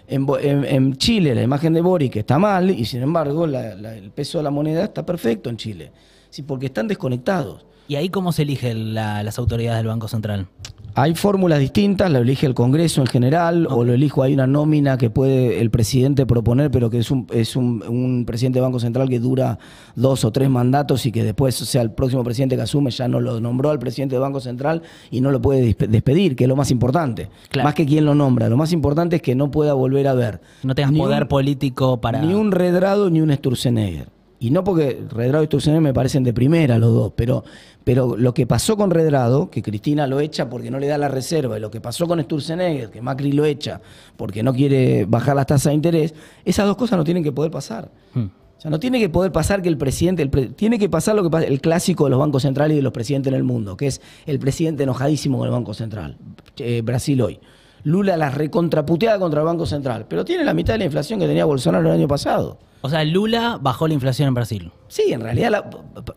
En, Chile la imagen de Boric está mal y sin embargo el peso de la moneda está perfecto en Chile. Sí, porque están desconectados. ¿Y ahí cómo se eligen las autoridades del Banco Central? Hay fórmulas distintas, la elige el Congreso en general, o lo elijo, hay una nómina que puede el presidente proponer, pero que es, un, es un, presidente de Banco Central que dura dos o tres mandatos y que después, sea, el próximo presidente que asume ya no lo nombró al presidente de Banco Central y no lo puede despedir, que es lo más importante. Más que quién lo nombra, lo más importante es que no pueda volver a ver. No tengas poder político para... Ni un Redrado ni un Sturzenegger y no porque Redrado y Sturzenegger me parecen de primera los dos, pero, pero lo que pasó con Redrado, que Cristina lo echa porque no le da la reserva, y lo que pasó con Sturzenegger, que Macri lo echa porque no quiere bajar las tasas de interés, esas dos cosas no tienen que poder pasar. Hmm. O sea, no tiene que poder pasar que el presidente, tiene que pasar lo que pasa, el clásico de los bancos centrales y de los presidentes en el mundo, que es el presidente enojadísimo con el Banco Central, eh, Brasil hoy. Lula la recontraputeada contra el Banco Central, pero tiene la mitad de la inflación que tenía Bolsonaro el año pasado. O sea, Lula bajó la inflación en Brasil. Sí, en realidad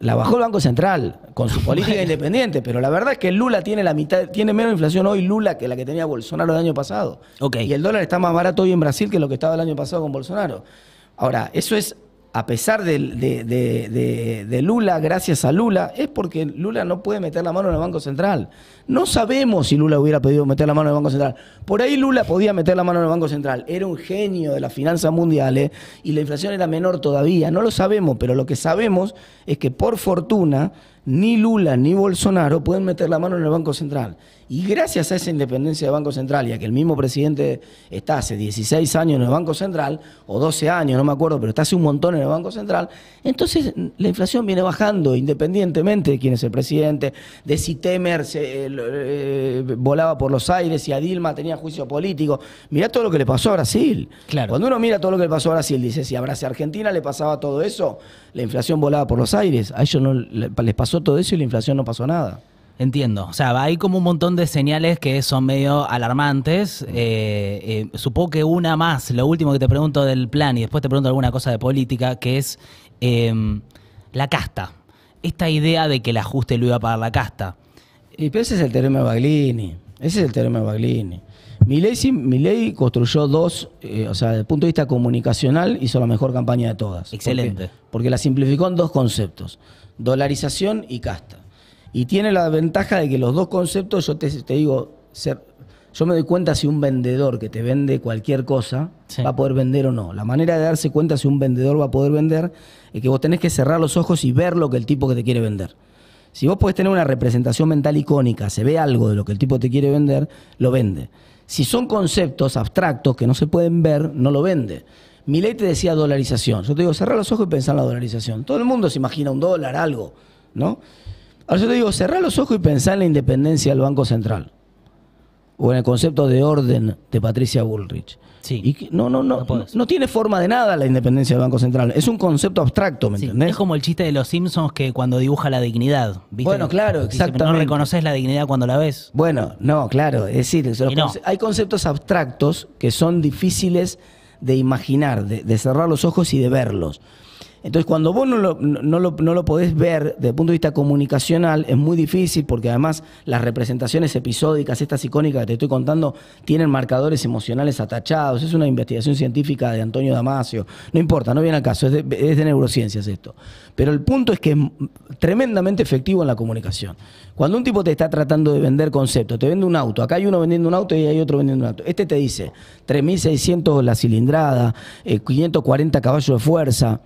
la, bajó el Banco Central con su política independiente, pero la verdad es que Lula tiene la mitad, tiene menos inflación hoy Lula que la que tenía Bolsonaro el año pasado. Okay. Y el dólar está más barato hoy en Brasil que lo que estaba el año pasado con Bolsonaro. Ahora, eso es a pesar de, Lula, gracias a Lula, es porque Lula no puede meter la mano en el Banco Central. No sabemos si Lula hubiera podido meter la mano en el Banco Central. Por ahí Lula podía meter la mano en el Banco Central. Era un genio de las finanzas mundiales y la inflación era menor todavía. No lo sabemos, pero lo que sabemos es que por fortuna ni Lula ni Bolsonaro pueden meter la mano en el Banco Central. Y gracias a esa independencia del Banco Central y a que el mismo presidente está hace 16 años en el Banco Central, o 12 años, no me acuerdo, pero está hace un montón en el Banco Central, entonces mm, la inflación viene bajando independientemente de quién es el presidente, de si Temer se, eh, eh, volaba por los aires, si a Dilma tenía juicio político. Mirá todo lo que le pasó a Brasil. Claro. Cuando uno mira todo lo que le pasó a Brasil, dice, si a Brasil, Argentina le pasaba todo eso, la inflación volaba por los aires. A ellos no, les pasó todo eso y la inflación no pasó nada. Entiendo. O sea, hay como un montón de señales que son medio alarmantes. Eh, eh, supongo que una más, lo último que te pregunto del plan, y después te pregunto alguna cosa de política, que es em, la casta. Esta idea de que el ajuste lo iba a pagar la casta. ese es el teorema de Baglini. Ese es el teorema de Baglini. Mi ley construyó dos, eh, o sea, desde el punto de vista comunicacional, hizo la mejor campaña de todas. Excelente. porque la simplificó en dos conceptos: dolarización y casta. Y tiene la ventaja de que los dos conceptos, yo te, digo, yo me doy cuenta si un vendedor que te vende cualquier cosa va a poder vender o no. La manera de darse cuenta si un vendedor va a poder vender es que vos tenés que cerrar los ojos y ver lo que el tipo que te quiere vender. Si vos podés tener una representación mental icónica, se ve algo de lo que el tipo te quiere vender, lo vende. Si son conceptos abstractos que no se pueden ver, no lo vende. Mi ley te decía dolarización. Yo te digo, cerrar los ojos y pensar en la dolarización. Todo el mundo se imagina un dólar, algo, ¿no? Ahora yo te digo, cerrar los ojos y pensar en la independencia del Banco Central. O en el concepto de orden de Patricia Bullrich. Sí. Y no, no, no, no, tiene forma de nada la independencia del Banco Central. Es un concepto abstracto, ¿me entendés? Es como el chiste de los Simpsons que cuando dibuja la dignidad. Bueno, claro, exacto No reconoces la dignidad cuando la ves. Bueno, no, claro. Es decir, hay conceptos abstractos que son difíciles de imaginar, de cerrar los ojos y de verlos. Entonces, cuando vos no lo, podés ver desde el punto de vista comunicacional, es muy difícil porque además las representaciones episódicas, estas icónicas que te estoy contando, tienen marcadores emocionales atachados. Es una investigación científica de Antonio Damasio. No importa, no viene al caso, es de, es neurociencias esto. Pero el punto es que es tremendamente efectivo en la comunicación. Cuando un tipo te está tratando de vender conceptos, te vende un auto, acá hay uno vendiendo un auto y hay otro vendiendo un auto. Este te dice 3.600 la cilindrada, 540 eh, caballos de fuerza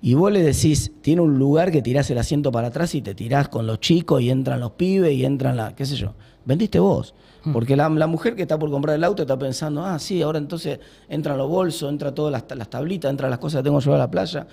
y vos le decís, tiene un lugar que tirás el asiento para atrás y te tirás con los chicos y entran los pibes y entran la, qué sé yo, vendiste vos. Mm. Porque la, mujer que está por comprar el auto está pensando, ah, sí, ahora entonces entran los bolsos, entran todas las, tablitas, entran las cosas que tengo yo llevar a la playa.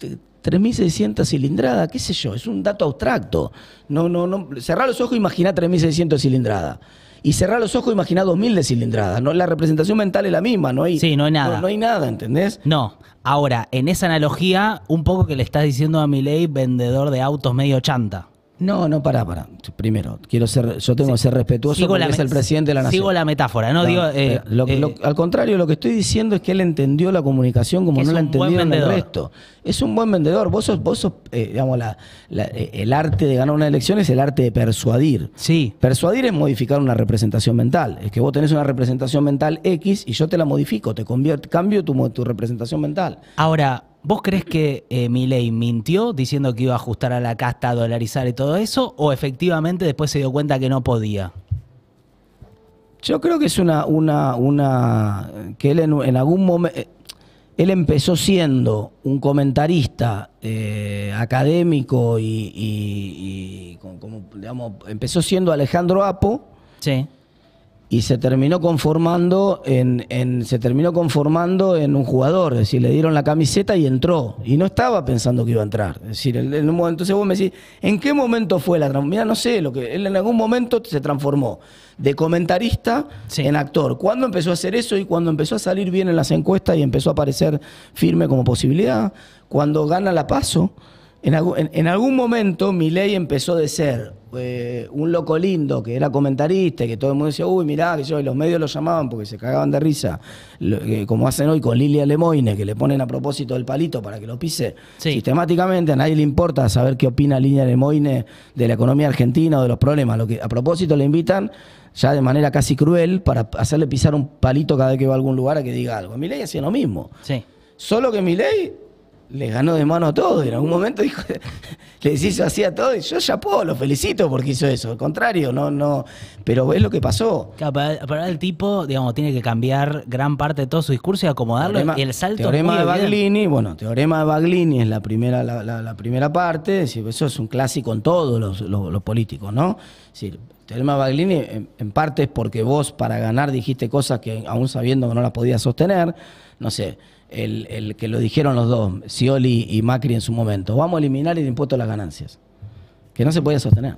3.600 eh, cilindradas, qué sé yo, es un dato abstracto. No, no, no, cerrar los ojos y imaginar 3.600 cilindradas y cerrar los ojos, imagina mil de cilindradas. ¿no? La representación mental es la misma, no hay, no hay nada. No, no hay nada, ¿entendés? No. Ahora, en esa analogía, un poco que le estás diciendo a ley, vendedor de autos medio chanta. No, no, para, para. Primero, quiero ser, yo tengo que ser respetuoso porque es el presidente de la nación. Sigo la metáfora, ¿no? digo, eh, eh, lo, eh, al contrario, lo que estoy diciendo es que él entendió la comunicación como no la entendieron el resto. Es un buen vendedor. Vos sos, vos digamos, la, el arte de ganar una elección es el arte de persuadir. Sí. Persuadir es modificar una representación mental. Es que vos tenés una representación mental X y yo te la modifico, te convierto, cambio tu, tu representación mental. Ahora, ¿Vos crees que eh, Milei mintió diciendo que iba a ajustar a la casta, a dolarizar y todo eso? ¿O efectivamente después se dio cuenta que no podía? Yo creo que es una, una, una que él en, algún momento, eh, él empezó siendo un comentarista eh, académico y, como, empezó siendo Alejandro Apo. Sí y se terminó conformando en, se terminó conformando en un jugador, es decir, le dieron la camiseta y entró y no estaba pensando que iba a entrar, es decir, en un momento, entonces vos me decís, ¿en qué momento fue la transformación? no sé, lo que él en algún momento se transformó de comentarista en actor. ¿Cuándo empezó a hacer eso y cuando empezó a salir bien en las encuestas y empezó a aparecer firme como posibilidad? Cuando gana la paso, en, algún momento mi ley empezó de ser eh, un loco lindo que era comentarista y que todo el mundo decía, uy, mirá, que yo, y los medios lo llamaban porque se cagaban de risa, eh, como hacen hoy con Lilia Lemoine, que le ponen a propósito el palito para que lo pise sistemáticamente, a nadie le importa saber qué opina Lilia Lemoine de la economía argentina o de los problemas. Lo que, a propósito le invitan ya de manera casi cruel para hacerle pisar un palito cada vez que va a algún lugar a que diga algo. mi ley hacía lo mismo. Sí. Solo que mi ley le ganó de mano a todo. Y en algún momento dijo, le hizo así a todo. Y yo ya puedo, lo felicito porque hizo eso. Al contrario, no, no. Pero es lo que pasó. Claro, para, el tipo, digamos, tiene que cambiar gran parte de todo su discurso y acomodarlo. y el salto. Teorema de Baglini, bueno, teorema de Baglini es la primera, la, primera parte. eso es un clásico en todos los, políticos, ¿no? Es decir, teorema de Baglini en, parte es porque vos para ganar dijiste cosas que aún sabiendo que no las podías sostener. No sé el, que lo dijeron los dos, sioli y Macri en su momento. Vamos a eliminar el impuesto a las ganancias, que no se podía sostener.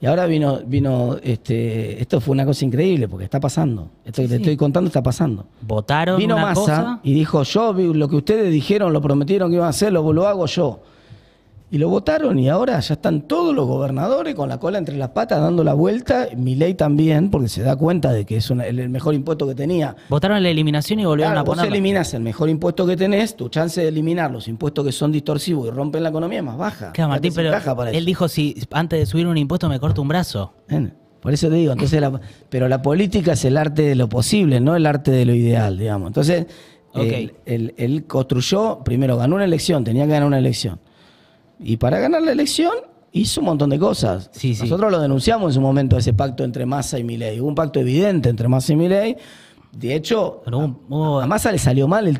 Y ahora vino, vino, este, esto fue una cosa increíble porque está pasando. Esto que te estoy contando está pasando. Votaron. Vino Massa y dijo, yo lo que ustedes dijeron, lo prometieron que iban a hacer, lo hago yo. Y lo votaron y ahora ya están todos los gobernadores con la cola entre las patas dando la vuelta, Mi ley también, porque se da cuenta de que es el mejor impuesto que tenía. Votaron la eliminación y volvieron a ponerlo. Vos eliminas el mejor impuesto que tenés, tu chance de eliminar los impuestos que son distorsivos y rompen la economía es más baja. Claro, Martín, pero él dijo, si antes de subir un impuesto me corto un brazo. Por eso te digo, entonces pero la política es el arte de lo posible, no el arte de lo ideal, digamos. Entonces, él construyó, primero ganó una elección, tenía que ganar una elección y para ganar la elección hizo un montón de cosas. Nosotros lo denunciamos en su momento, ese pacto entre Massa y Milei. Hubo un pacto evidente entre Massa y Milei. De hecho, a, Massa le salió mal el,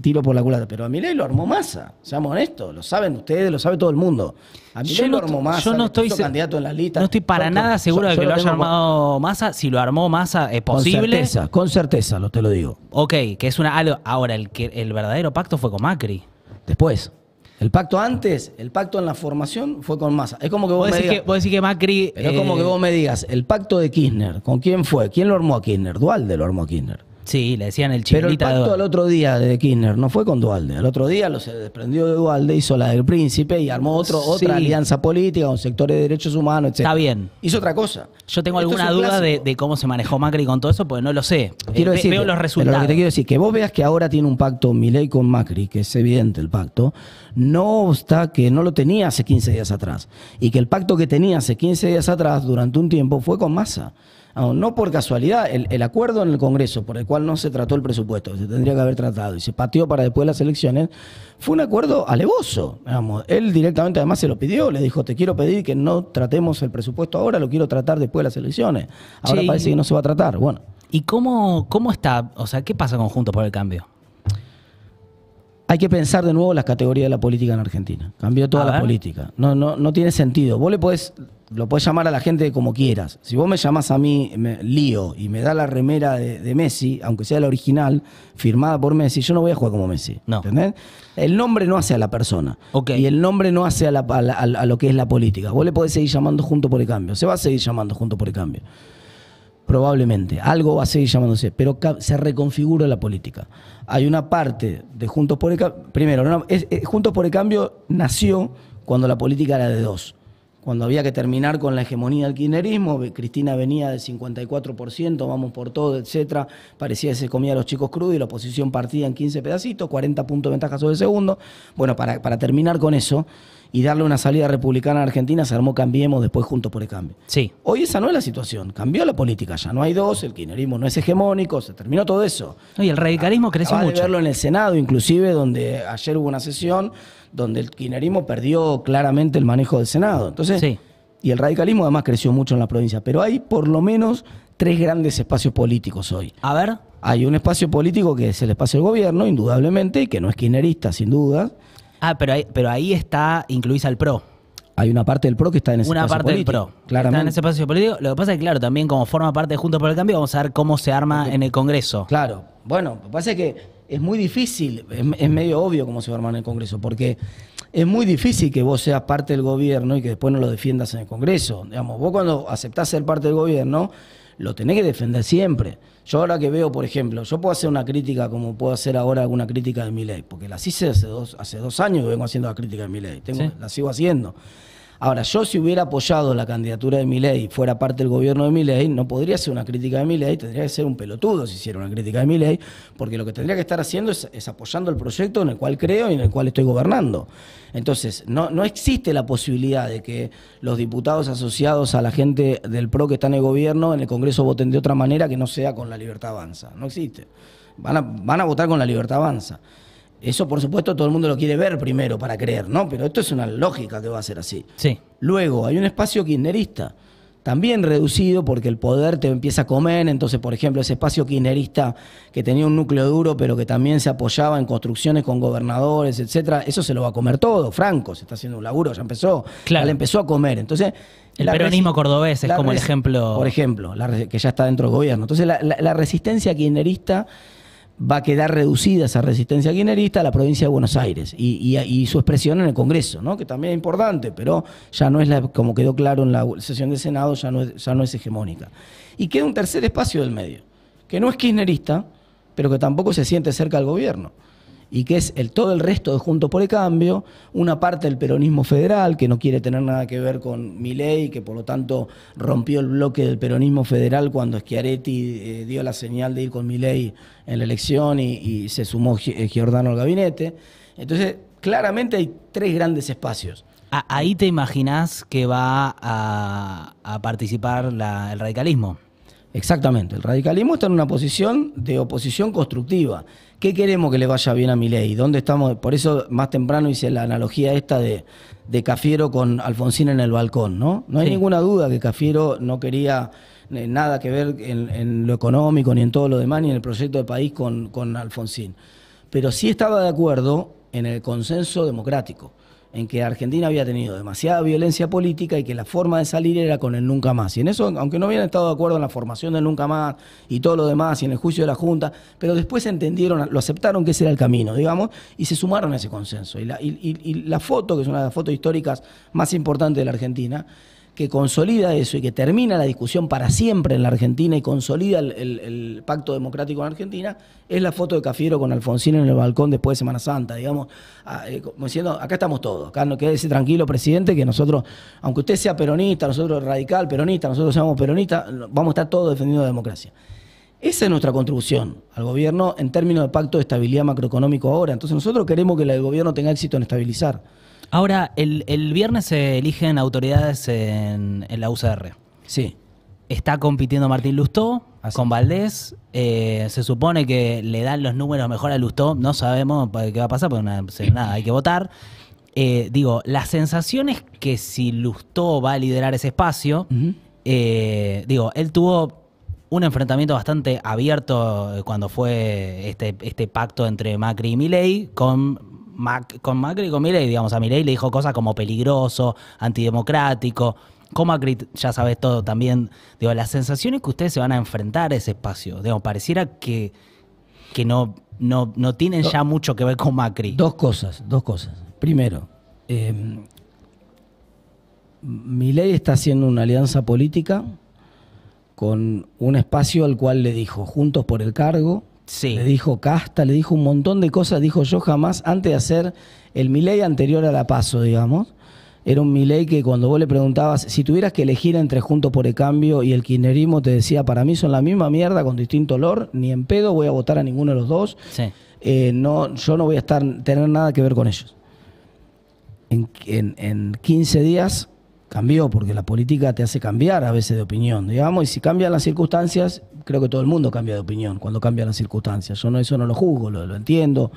tiro, por la culata, pero a Milei lo armó Massa. Seamos honestos, lo saben ustedes, lo sabe todo el mundo. A lo armó Massa. Yo no estoy candidato en la lista. No estoy para nada seguro de que lo haya armado Massa. Si lo armó Massa, es posible. Con certeza, con certeza, te lo digo. Ok, que es una Ahora, el, el verdadero pacto fue con Macri. Después. El pacto antes, el pacto en la formación fue con Masa. Es como que vos, me digas. que Macri. Es como que eh, vos me digas, el pacto de Kirchner, ¿con quién fue? ¿Quién lo armó a Kirchner? de lo armó a Kirchner. Sí, le decían el y Pero el pacto al otro día de Kirchner no fue con Dualde. Al otro día lo se desprendió de Dualde, hizo la del príncipe y armó otro, otra alianza política un sectores de derechos humanos, etc. Está bien. Hizo otra cosa. Yo tengo alguna duda de, cómo se manejó Macri con todo eso, porque no lo sé. Quiero eh, decir, veo los resultados. Pero lo que te quiero decir, que vos veas que ahora tiene un pacto Milei con Macri, que es evidente el pacto, no obsta que no lo tenía hace 15 días atrás. Y que el pacto que tenía hace 15 días atrás, durante un tiempo, fue con Massa no, por casualidad, el, acuerdo en el Congreso por el cual no se trató el presupuesto, se tendría que haber tratado y se pateó para después de las elecciones, fue un acuerdo alevoso. Él directamente además se lo pidió, le dijo, te quiero pedir que no tratemos el presupuesto ahora, lo quiero tratar después de las elecciones. Ahora parece que no se va a tratar. Bueno. ¿Y cómo, cómo está? O sea, ¿qué pasa conjunto por el Cambio? Hay que pensar de nuevo las categorías de la política en Argentina. Cambió toda la política. No, no, no tiene sentido. Vos le podés lo puedes llamar a la gente como quieras. Si vos me llamás a mí, Lío, y me da la remera de, Messi, aunque sea la original, firmada por Messi, yo no voy a jugar como Messi. No. ¿Entendés? El nombre no hace a la persona. Y el nombre no hace a, lo que es la política. Vos le podés seguir llamando junto por el cambio. Se va a seguir llamando junto por el cambio. Probablemente. Algo va a seguir llamándose. Pero se reconfigura la política. Hay una parte de Juntos por el Cambio. Primero, Juntos por el Cambio nació cuando la política era de dos cuando había que terminar con la hegemonía del kirchnerismo, Cristina venía del 54%, vamos por todo, etcétera, parecía que se comía a los chicos crudos y la oposición partía en 15 pedacitos, 40 puntos de ventaja sobre el segundo. Bueno, para, terminar con eso y darle una salida republicana a Argentina, se armó Cambiemos, después junto por el Cambio. Sí. Hoy esa no es la situación, cambió la política ya, no hay dos, el kirchnerismo no es hegemónico, se terminó todo eso. y el radicalismo creció mucho. verlo en el Senado, inclusive, donde ayer hubo una sesión donde el kirchnerismo perdió claramente el manejo del Senado. Entonces, y el radicalismo además creció mucho en la provincia. Pero hay por lo menos tres grandes espacios políticos hoy. A ver. Hay un espacio político que es el espacio del gobierno, indudablemente, y que no es quinerista, sin duda. Ah, pero ahí, pero ahí está, incluís al PRO. Hay una parte del PRO que está en ese espacio político. Una parte del PRO. Claramente. Está en ese espacio político. Lo que pasa es que, claro, también como forma parte de Juntos por el Cambio, vamos a ver cómo se arma en el Congreso. Claro. Bueno, lo que pasa es que es muy difícil, es, medio obvio cómo se va a armar en el Congreso, porque es muy difícil que vos seas parte del gobierno y que después no lo defiendas en el Congreso. Digamos, vos cuando aceptás ser parte del gobierno, lo tenés que defender siempre. Yo ahora que veo, por ejemplo, yo puedo hacer una crítica como puedo hacer ahora alguna crítica de mi ley, porque las hice hace dos, hace dos años que vengo haciendo la crítica de mi ley, la sigo haciendo. Ahora, yo si hubiera apoyado la candidatura de Milei y fuera parte del gobierno de ley, no podría ser una crítica de ley, tendría que ser un pelotudo si hiciera una crítica de ley, porque lo que tendría que estar haciendo es, apoyando el proyecto en el cual creo y en el cual estoy gobernando. Entonces, no, existe la posibilidad de que los diputados asociados a la gente del PRO que está en el gobierno en el Congreso voten de otra manera que no sea con la libertad avanza. No existe. Van van a votar con la libertad avanza. Eso, por supuesto, todo el mundo lo quiere ver primero para creer, ¿no? Pero esto es una lógica que va a ser así. Sí. Luego, hay un espacio kirchnerista, también reducido porque el poder te empieza a comer. Entonces, por ejemplo, ese espacio kirchnerista que tenía un núcleo duro, pero que también se apoyaba en construcciones con gobernadores, etcétera, eso se lo va a comer todo. Franco se está haciendo un laburo, ya empezó. Ya le empezó a comer. Entonces. El peronismo cordobés es como el ejemplo. Por ejemplo, la que ya está dentro del gobierno. Entonces, la, la resistencia kirchnerista va a quedar reducida esa resistencia kirchnerista a la provincia de Buenos Aires y, su expresión en el Congreso, ¿no? que también es importante, pero ya no es, la, como quedó claro en la sesión del Senado, ya no, es, ya no es hegemónica. Y queda un tercer espacio del medio, que no es kirchnerista, pero que tampoco se siente cerca al gobierno y que es todo el resto de Juntos por el Cambio, una parte del peronismo federal, que no quiere tener nada que ver con mi ley, que por lo tanto rompió el bloque del peronismo federal cuando Schiaretti eh, dio la señal de ir con mi ley en la elección y, se sumó eh, Giordano al gabinete. Entonces, claramente hay tres grandes espacios. ¿Ahí te imaginás que va a, participar el radicalismo? Exactamente, el radicalismo está en una posición de oposición constructiva. ¿Qué queremos que le vaya bien a mi ley? ¿Dónde estamos? Por eso más temprano hice la analogía esta de, Cafiero con Alfonsín en el balcón, ¿no? No hay ninguna duda que Cafiero no quería eh, nada que ver en, lo económico, ni en todo lo demás, ni en el proyecto de país con Alfonsín. Pero sí estaba de acuerdo en el consenso democrático en que Argentina había tenido demasiada violencia política y que la forma de salir era con el nunca más. Y en eso, aunque no habían estado de acuerdo en la formación del nunca más y todo lo demás y en el juicio de la Junta, pero después entendieron, lo aceptaron que ese era el camino, digamos, y se sumaron a ese consenso. Y la, la foto, que es una de las fotos históricas más importantes de la Argentina, que consolida eso y que termina la discusión para siempre en la Argentina y consolida el, pacto democrático en Argentina, es la foto de Cafiero con Alfonsín en el balcón después de Semana Santa, digamos, ah, eh, como diciendo, acá estamos todos, acá no quédese tranquilo, presidente, que nosotros, aunque usted sea peronista, nosotros radical, peronista, nosotros seamos peronistas, vamos a estar todos defendiendo la democracia. Esa es nuestra contribución al gobierno en términos de pacto de estabilidad macroeconómico ahora. Entonces nosotros queremos que el gobierno tenga éxito en estabilizar. Ahora, el, viernes se eligen autoridades en, la UCR. Sí. Está compitiendo Martín Lustó con Valdés. Eh, se supone que le dan los números mejor a Lustó. No sabemos qué va a pasar, porque nada, hay que votar. Eh, digo, la sensación es que si Lustó va a liderar ese espacio, eh, digo, él tuvo un enfrentamiento bastante abierto cuando fue este, este pacto entre Macri y Milei con con Macri y con Milei, digamos, a Milei le dijo cosas como peligroso, antidemocrático, con Macri ya sabes todo también, digo, las sensaciones que ustedes se van a enfrentar a ese espacio, digamos, pareciera que, no, no, tienen ya mucho que ver con Macri. Dos cosas, dos cosas. Primero, eh, Milei está haciendo una alianza política con un espacio al cual le dijo, juntos por el cargo, le dijo casta, le dijo un montón de cosas, dijo yo jamás, antes de hacer el miley anterior a la paso, digamos. Era un miley que cuando vos le preguntabas, si tuvieras que elegir entre Juntos por el Cambio y el Kirchnerismo, te decía, para mí son la misma mierda con distinto olor, ni en pedo voy a votar a ninguno de los dos. Eh, no, yo no voy a estar, tener nada que ver con ellos. En, en, en 15 días cambió, porque la política te hace cambiar a veces de opinión, digamos, y si cambian las circunstancias, creo que todo el mundo cambia de opinión cuando cambian las circunstancias. Yo no, eso no lo juzgo, lo, lo entiendo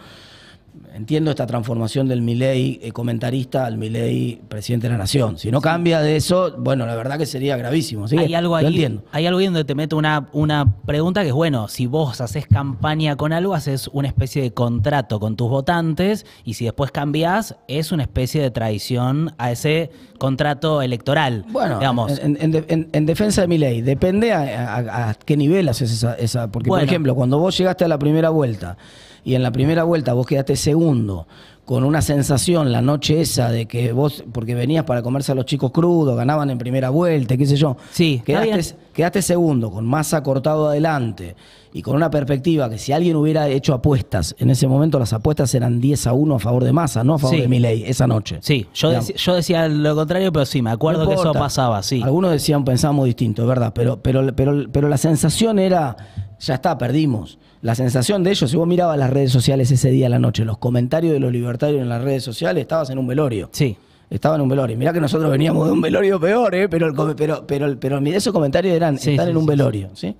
entiendo esta transformación del Milei eh, comentarista al Milei presidente de la nación. Si no cambia de eso, bueno, la verdad que sería gravísimo. Hay algo ahí, Hay algo ahí donde te meto una, una pregunta que es, bueno, si vos haces campaña con algo, haces una especie de contrato con tus votantes y si después cambiás, es una especie de traición a ese contrato electoral. Bueno, digamos. En, defensa de Milei, depende a, qué nivel haces esa, porque por ejemplo, cuando vos llegaste a la primera vuelta, y en la primera vuelta vos quedaste segundo, con una sensación la noche esa de que vos, porque venías para comerse a los chicos crudos, ganaban en primera vuelta, qué sé yo. Sí, quedaste, quedaste segundo, con masa cortado adelante y con una perspectiva que si alguien hubiera hecho apuestas, en ese momento las apuestas eran 10 a 1 a favor de masa, no a favor de miley esa noche. Sí, yo, yo decía lo contrario, pero sí, me acuerdo que eso pasaba, sí. Algunos decían, pensamos distinto, es verdad, pero, pero, pero la sensación era, ya está, perdimos la sensación de ellos, si vos mirabas las redes sociales ese día a la noche, los comentarios de los libertarios en las redes sociales, estabas en un velorio. Sí. estaban en un velorio. Mirá que nosotros veníamos de un velorio peor, ¿eh? pero, el, pero, pero, esos comentarios eran, están en un velorio. ¿sí?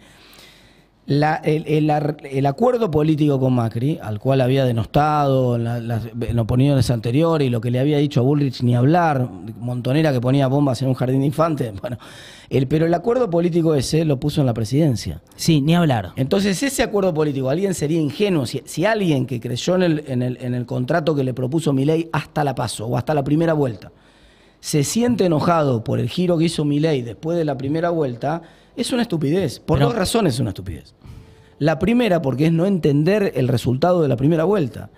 el, acuerdo político con Macri, al cual había denostado en, la, en anteriores y lo que le había dicho a Bullrich ni hablar, Montonera que ponía bombas en un jardín de infantes, bueno, el, pero el acuerdo político ese lo puso en la presidencia. Sí, ni hablar. Entonces ese acuerdo político, alguien sería ingenuo, si, alguien que creyó en el, en, en el, contrato que le propuso Milei hasta la paso o hasta la primera vuelta, se siente enojado por el giro que hizo Milei después de la primera vuelta, es una estupidez. Por dos razones es una estupidez. La primera, porque es no entender el resultado de la primera vuelta.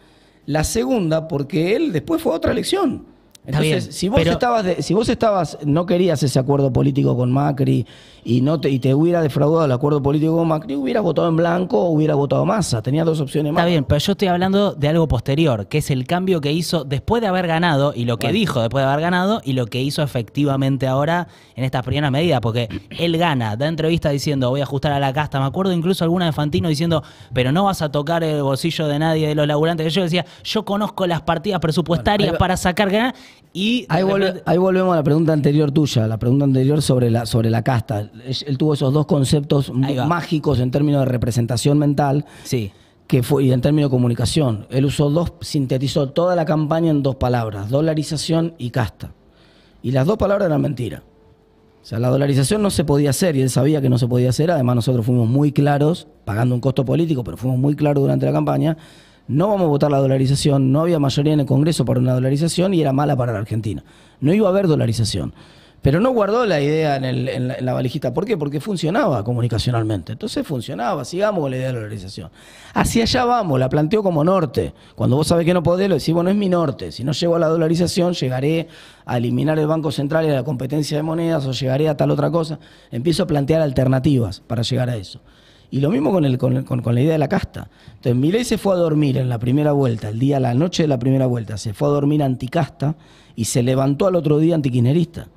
La segunda, porque él después fue a otra elección. Entonces, si, vos estabas si vos estabas, no querías ese acuerdo político con Macri y no te, y te hubiera defraudado el acuerdo político con Macri, hubieras votado en blanco o hubieras votado masa, Tenías dos opciones más. Está bien, pero yo estoy hablando de algo posterior, que es el cambio que hizo después de haber ganado y lo que dijo después de haber ganado y lo que hizo efectivamente ahora en estas primeras medidas, porque él gana, da entrevista diciendo voy a ajustar a la casta. Me acuerdo incluso alguna de Fantino diciendo, pero no vas a tocar el bolsillo de nadie de los laburantes. Yo decía, yo conozco las partidas presupuestarias para sacar ganas y ahí, volvemos a la pregunta anterior tuya, la pregunta anterior sobre la, sobre la casta. Él tuvo esos dos conceptos mágicos en términos de representación mental sí. que fue, y en términos de comunicación. Él usó dos, sintetizó toda la campaña en dos palabras, dolarización y casta. Y las dos palabras eran mentira O sea, la dolarización no se podía hacer y él sabía que no se podía hacer. Además, nosotros fuimos muy claros, pagando un costo político, pero fuimos muy claros durante la campaña no vamos a votar la dolarización, no había mayoría en el Congreso para una dolarización y era mala para la Argentina. No iba a haber dolarización. Pero no guardó la idea en, la, valijita. ¿Por qué? Porque funcionaba comunicacionalmente. Entonces funcionaba, sigamos con la idea de la dolarización. Hacia allá vamos, la planteó como norte. Cuando vos sabés que no podés, lo decís, bueno, es mi norte. Si no llego a la dolarización, llegaré a eliminar el Banco Central y la competencia de monedas o llegaré a tal otra cosa. Empiezo a plantear alternativas para llegar a eso. Y lo mismo con, con, la idea de la casta. Entonces, Milei se fue a dormir en la primera vuelta, el día, la noche de la primera vuelta, se fue a dormir anticasta y se levantó al otro día antiquinerista.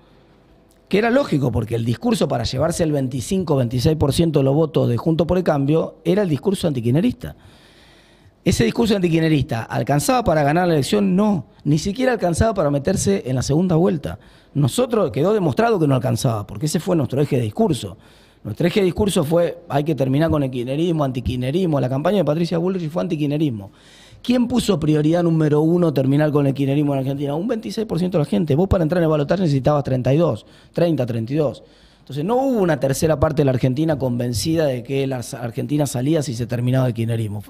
Que era lógico, porque el discurso para llevarse el 25-26% de los votos de Junto por el Cambio era el discurso antiquinerista. ¿Ese discurso antiquinerista alcanzaba para ganar la elección? No, ni siquiera alcanzaba para meterse en la segunda vuelta. Nosotros quedó demostrado que no alcanzaba, porque ese fue nuestro eje de discurso. Nuestro eje de discurso fue, hay que terminar con el quinerismo, antiquinerismo. La campaña de Patricia Bullrich fue antiquinerismo. ¿Quién puso prioridad número uno terminar con el quinerismo en Argentina? Un 26% de la gente. Vos para entrar en el balotaje necesitabas 32, 30, 32. Entonces no hubo una tercera parte de la Argentina convencida de que la Argentina salía si se terminaba el kirchnerismo.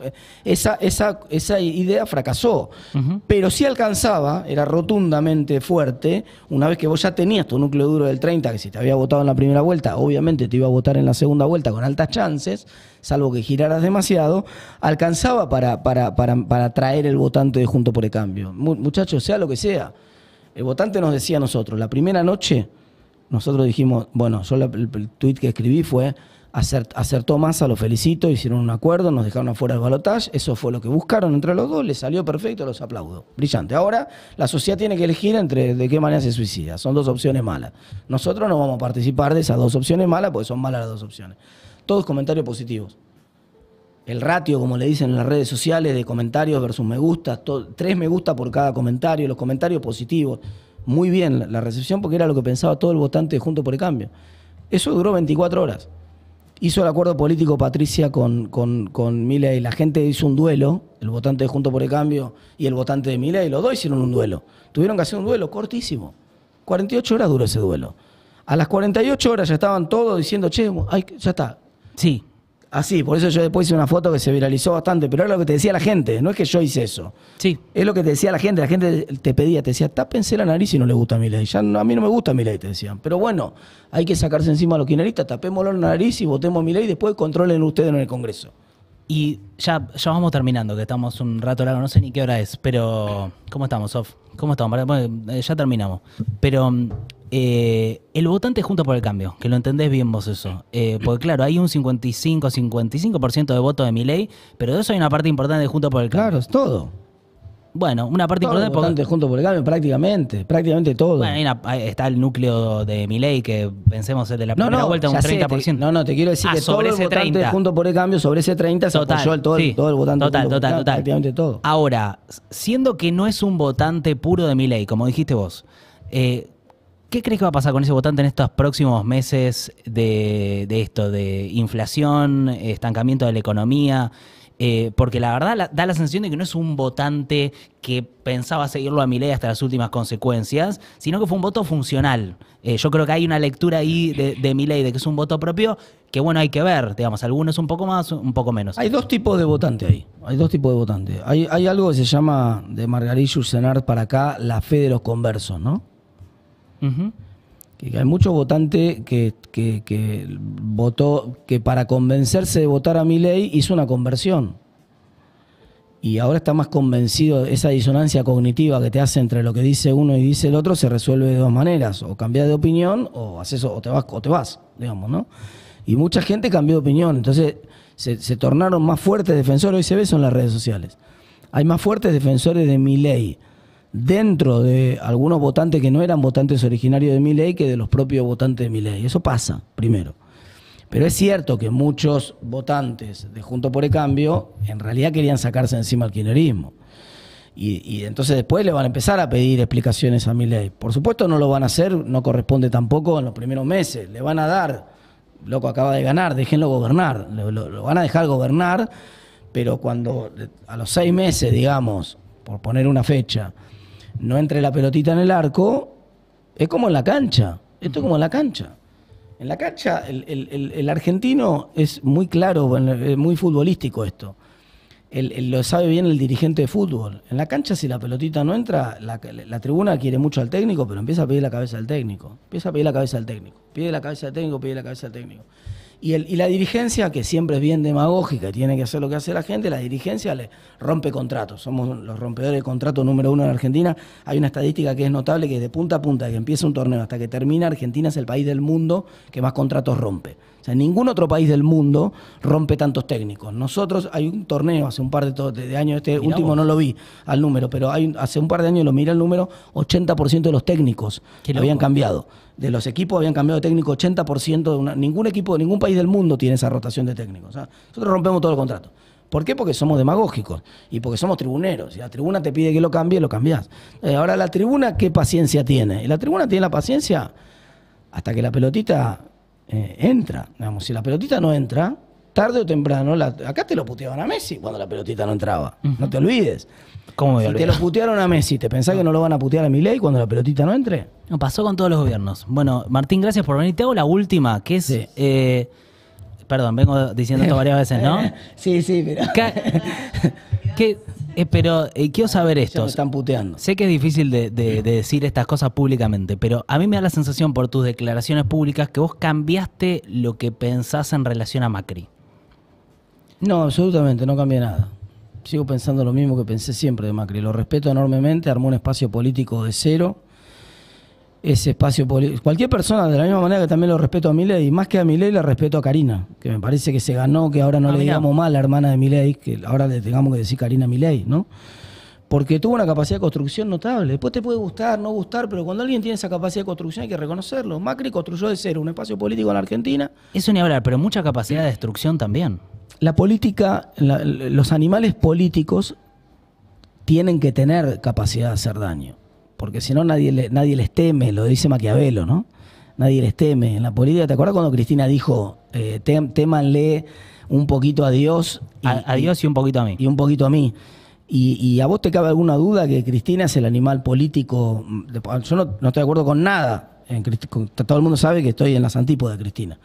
Esa, idea fracasó, pero sí alcanzaba, era rotundamente fuerte, una vez que vos ya tenías tu núcleo duro del 30, que si te había votado en la primera vuelta, obviamente te iba a votar en la segunda vuelta con altas chances, salvo que giraras demasiado, alcanzaba para, para, para traer el votante de Junto por el Cambio. Muchachos, sea lo que sea. El votante nos decía a nosotros, la primera noche nosotros dijimos, bueno, yo el, tuit tweet que escribí fue, acertó a lo felicito, hicieron un acuerdo, nos dejaron afuera del balotaje, eso fue lo que buscaron entre los dos, les salió perfecto, los aplaudo, brillante. Ahora la sociedad tiene que elegir entre de qué manera se suicida, son dos opciones malas. Nosotros no vamos a participar de esas dos opciones malas, porque son malas las dos opciones. Todos comentarios positivos. El ratio, como le dicen en las redes sociales, de comentarios versus me gusta, tres me gusta por cada comentario, los comentarios positivos muy bien la, recepción porque era lo que pensaba todo el votante de junto por el cambio. Eso duró 24 horas. Hizo el acuerdo político Patricia con, con, con Miley. La gente hizo un duelo, el votante de Junto por el Cambio y el votante de Milei, Los dos hicieron un duelo. Tuvieron que hacer un duelo cortísimo. 48 horas duró ese duelo. A las 48 horas ya estaban todos diciendo, che, ya está. Sí así. Por eso yo después hice una foto que se viralizó bastante, pero era lo que te decía la gente, no es que yo hice eso. Sí. Es lo que te decía la gente, la gente te pedía, te decía, tápense la nariz y no le gusta mi ley. Ya a mí no me gusta mi ley, te decían. Pero bueno, hay que sacarse encima a los quineristas, tapémoslo la nariz y votemos mi ley después controlen ustedes en el Congreso. Y ya, ya vamos terminando, que estamos un rato largo, no sé ni qué hora es, pero ¿cómo estamos, Sof? ¿Cómo estamos? Eh, ya terminamos. Pero mm, eh, el votante junto por el cambio, que lo entendés bien vos eso. Eh, porque claro, hay un 55-55% de votos de mi ley, pero de eso hay una parte importante de junta por el cambio. Claro, es todo. Bueno, una parte todo importante. votante junto por el cambio, prácticamente, prácticamente todo. Bueno, está el núcleo de ley que pensemos es de la primera no, vuelta un 30%. no, no, te quiero decir ah, que sobre todo ese el votante junto por el cambio, sobre ese 30 se total, el, todo, el, todo el votante. Total, total, total. Prácticamente todo. Ahora, siendo que no es un votante puro de ley, como dijiste vos, eh, ¿Qué crees que va a pasar con ese votante en estos próximos meses de, esto, de inflación, estancamiento de la economía? Eh, porque la verdad da la sensación de que no es un votante que pensaba seguirlo a mi ley hasta las últimas consecuencias, sino que fue un voto funcional. Eh, yo creo que hay una lectura ahí de, mi ley de que es un voto propio que bueno, hay que ver, digamos, algunos un poco más, un poco menos. Hay dos tipos de votante ahí, hay dos tipos de votante. Hay, algo que se llama de Margarita Senard para acá la fe de los conversos, ¿no? que hay mucho votante que, que, votó, que para convencerse de votar a mi ley hizo una conversión. Y ahora está más convencido, esa disonancia cognitiva que te hace entre lo que dice uno y dice el otro se resuelve de dos maneras, o cambias de opinión o haces o te vas, o te vas, digamos, ¿no? Y mucha gente cambió de opinión, entonces se, se tornaron más fuertes defensores, hoy se ve eso en las redes sociales. Hay más fuertes defensores de mi ley dentro de algunos votantes que no eran votantes originarios de mi ley que de los propios votantes de mi ley. Eso pasa, primero. Pero es cierto que muchos votantes de Junto por el Cambio en realidad querían sacarse encima al kirchnerismo. Y, entonces después le van a empezar a pedir explicaciones a mi ley. Por supuesto no lo van a hacer, no corresponde tampoco en los primeros meses. Le van a dar, loco acaba de ganar, déjenlo gobernar. lo van a dejar gobernar, pero cuando a los seis meses, digamos, por poner una fecha, no entre la pelotita en el arco, es como en la cancha. Esto es como en la cancha. En la cancha, el, argentino es muy claro, es muy futbolístico esto. lo sabe bien el dirigente de fútbol. En la cancha, si la pelotita no entra, la, tribuna quiere mucho al técnico, pero empieza a pedir la cabeza al técnico. Empieza a pedir la cabeza al técnico, pide la cabeza al técnico. Pide la cabeza al técnico. Y, la dirigencia, que siempre es bien demagógica, tiene que hacer lo que hace la gente, la dirigencia le rompe contratos. Somos los rompedores de contrato número uno en Argentina. Hay una estadística que es notable, que de punta a punta, que empieza un torneo hasta que termina, Argentina es el país del mundo que más contratos rompe. O sea, ningún otro país del mundo rompe tantos técnicos. Nosotros, hay un torneo hace un par de, años, este último no lo vi al número, pero hace un par de años lo miré al número, 80% de los técnicos lo habían cambiado. De los equipos habían cambiado de técnico 80%, de ningún equipo de ningún país del mundo tiene esa rotación de técnicos. O ¿ah? sea, nosotros rompemos todos los contratos. ¿Por qué? Porque somos demagógicos y porque somos tribuneros. Si la tribuna te pide que lo cambie, lo cambias. Eh, ahora, la tribuna, ¿qué paciencia tiene? Y la tribuna tiene la paciencia hasta que la pelotita eh, entra. Digamos, si la pelotita no entra, tarde o temprano, acá te lo puteaban a Messi cuando la pelotita no entraba. No te olvides. si te lo putearon a Messi, ¿te pensás que no lo van a putear a ley cuando la pelotita no entre? No, pasó con todos los gobiernos. Bueno, Martín, gracias por venir. Te hago la última, que es. Eh, perdón, vengo diciendo esto varias veces, ¿no? sí, sí, pero. ¿Qué, qué eh, pero eh, quiero saber esto. están puteando. Sé que es difícil de, de, decir estas cosas públicamente, pero a mí me da la sensación por tus declaraciones públicas que vos cambiaste lo que pensás en relación a Macri. No, absolutamente, no cambié nada. Sigo pensando lo mismo que pensé siempre de Macri. Lo respeto enormemente, armó un espacio político de cero ese espacio político. Cualquier persona, de la misma manera que también lo respeto a Milei, más que a Milei le respeto a Karina, que me parece que se ganó, que ahora no ah, le digamos mal a la hermana de Milei, que ahora le tengamos que decir Karina Milei, ¿no? Porque tuvo una capacidad de construcción notable. Después te puede gustar, no gustar, pero cuando alguien tiene esa capacidad de construcción hay que reconocerlo. Macri construyó de cero un espacio político en Argentina. Eso ni hablar, pero mucha capacidad de destrucción también. La política, los animales políticos tienen que tener capacidad de hacer daño porque si no nadie, nadie les teme, lo dice Maquiavelo, ¿no? Nadie les teme. En la política, ¿te acuerdas cuando Cristina dijo, eh, témanle un poquito a Dios? a, Dios y un poquito a mí. Y un poquito a mí. Y, a vos te cabe alguna duda que Cristina es el animal político? Yo no, estoy de acuerdo con nada. todo el mundo sabe que estoy en las antípodas de Cristina.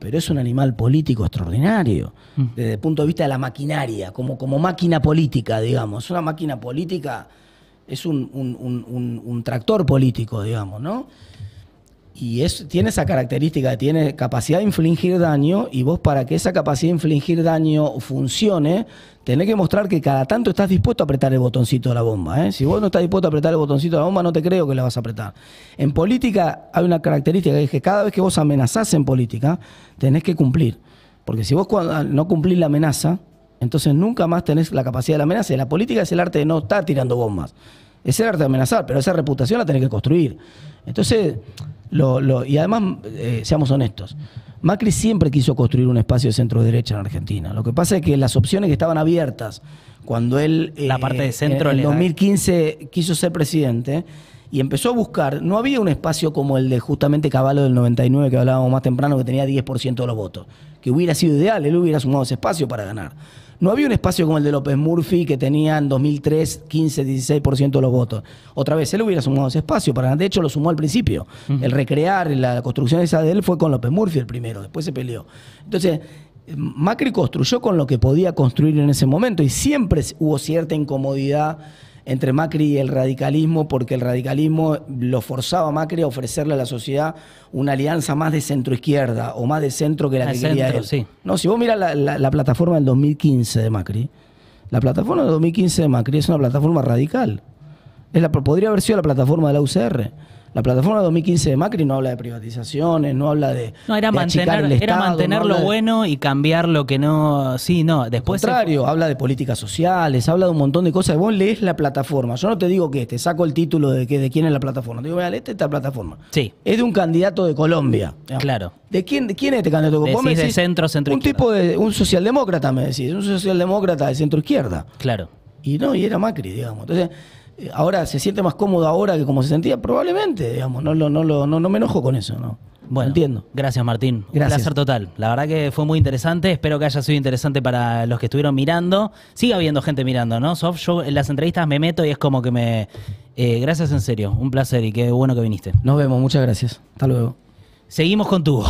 Pero es un animal político extraordinario, mm. desde el punto de vista de la maquinaria, como, como máquina política, digamos. Es una máquina política es un, tractor político, digamos, ¿no? Y es, tiene esa característica, tiene capacidad de infligir daño y vos para que esa capacidad de infligir daño funcione, tenés que mostrar que cada tanto estás dispuesto a apretar el botoncito de la bomba. ¿eh? Si vos no estás dispuesto a apretar el botoncito de la bomba, no te creo que la vas a apretar. En política hay una característica que es que cada vez que vos amenazás en política, tenés que cumplir. Porque si vos ah, no cumplís la amenaza, entonces nunca más tenés la capacidad de la amenaza. Y la política es el arte de no estar tirando bombas es el arte de amenazar, pero esa reputación la tenés que construir. Entonces, lo, y además, eh, seamos honestos, Macri siempre quiso construir un espacio de centro derecha en Argentina. Lo que pasa es que las opciones que estaban abiertas cuando él eh, la parte de centro en el 2015 quiso ser presidente y empezó a buscar, no había un espacio como el de justamente Caballo del 99 que hablábamos más temprano que tenía 10% de los votos, que hubiera sido ideal, él hubiera sumado ese espacio para ganar. No había un espacio como el de López Murphy que tenía en 2003 15, 16% de los votos. Otra vez, él hubiera sumado ese espacio. Para, de hecho, lo sumó al principio. El recrear la construcción esa de él fue con López Murphy el primero, después se peleó. Entonces, Macri construyó con lo que podía construir en ese momento y siempre hubo cierta incomodidad entre Macri y el radicalismo, porque el radicalismo lo forzaba a Macri a ofrecerle a la sociedad una alianza más de centro-izquierda o más de centro que la que quería él. No, si vos miras la, la, plataforma del 2015 de Macri, la plataforma del 2015 de Macri es una plataforma radical. Es la, podría haber sido la plataforma de la UCR. La plataforma 2015 de Macri no habla de privatizaciones, no habla de. No, era mantener, era mantener lo bueno y cambiar lo que no. Sí, no, después. Al contrario, habla de políticas sociales, habla de un montón de cosas. Vos lees la plataforma. Yo no te digo que te este, saco el título de, que, de quién es la plataforma. Te digo, vea, esta esta plataforma. Sí. Es de un candidato de Colombia. Claro. ¿De quién, de quién es este candidato? decís, de centro, Un tipo de. Un socialdemócrata, me decís. Un socialdemócrata de centro izquierda. Claro. Y no, y era Macri, digamos. Entonces. Eh, ahora se siente más cómodo ahora que como se sentía, probablemente, digamos, no, no, no, me enojo con eso, ¿no? Bueno, entiendo. Gracias, Martín. Un placer total. La verdad que fue muy interesante. Espero que haya sido interesante para los que estuvieron mirando. Sigue habiendo gente mirando, ¿no? soft yo en las entrevistas me meto y es como que me. Eh, gracias en serio. Un placer y qué bueno que viniste. Nos vemos. Muchas gracias. Hasta luego. Seguimos con tú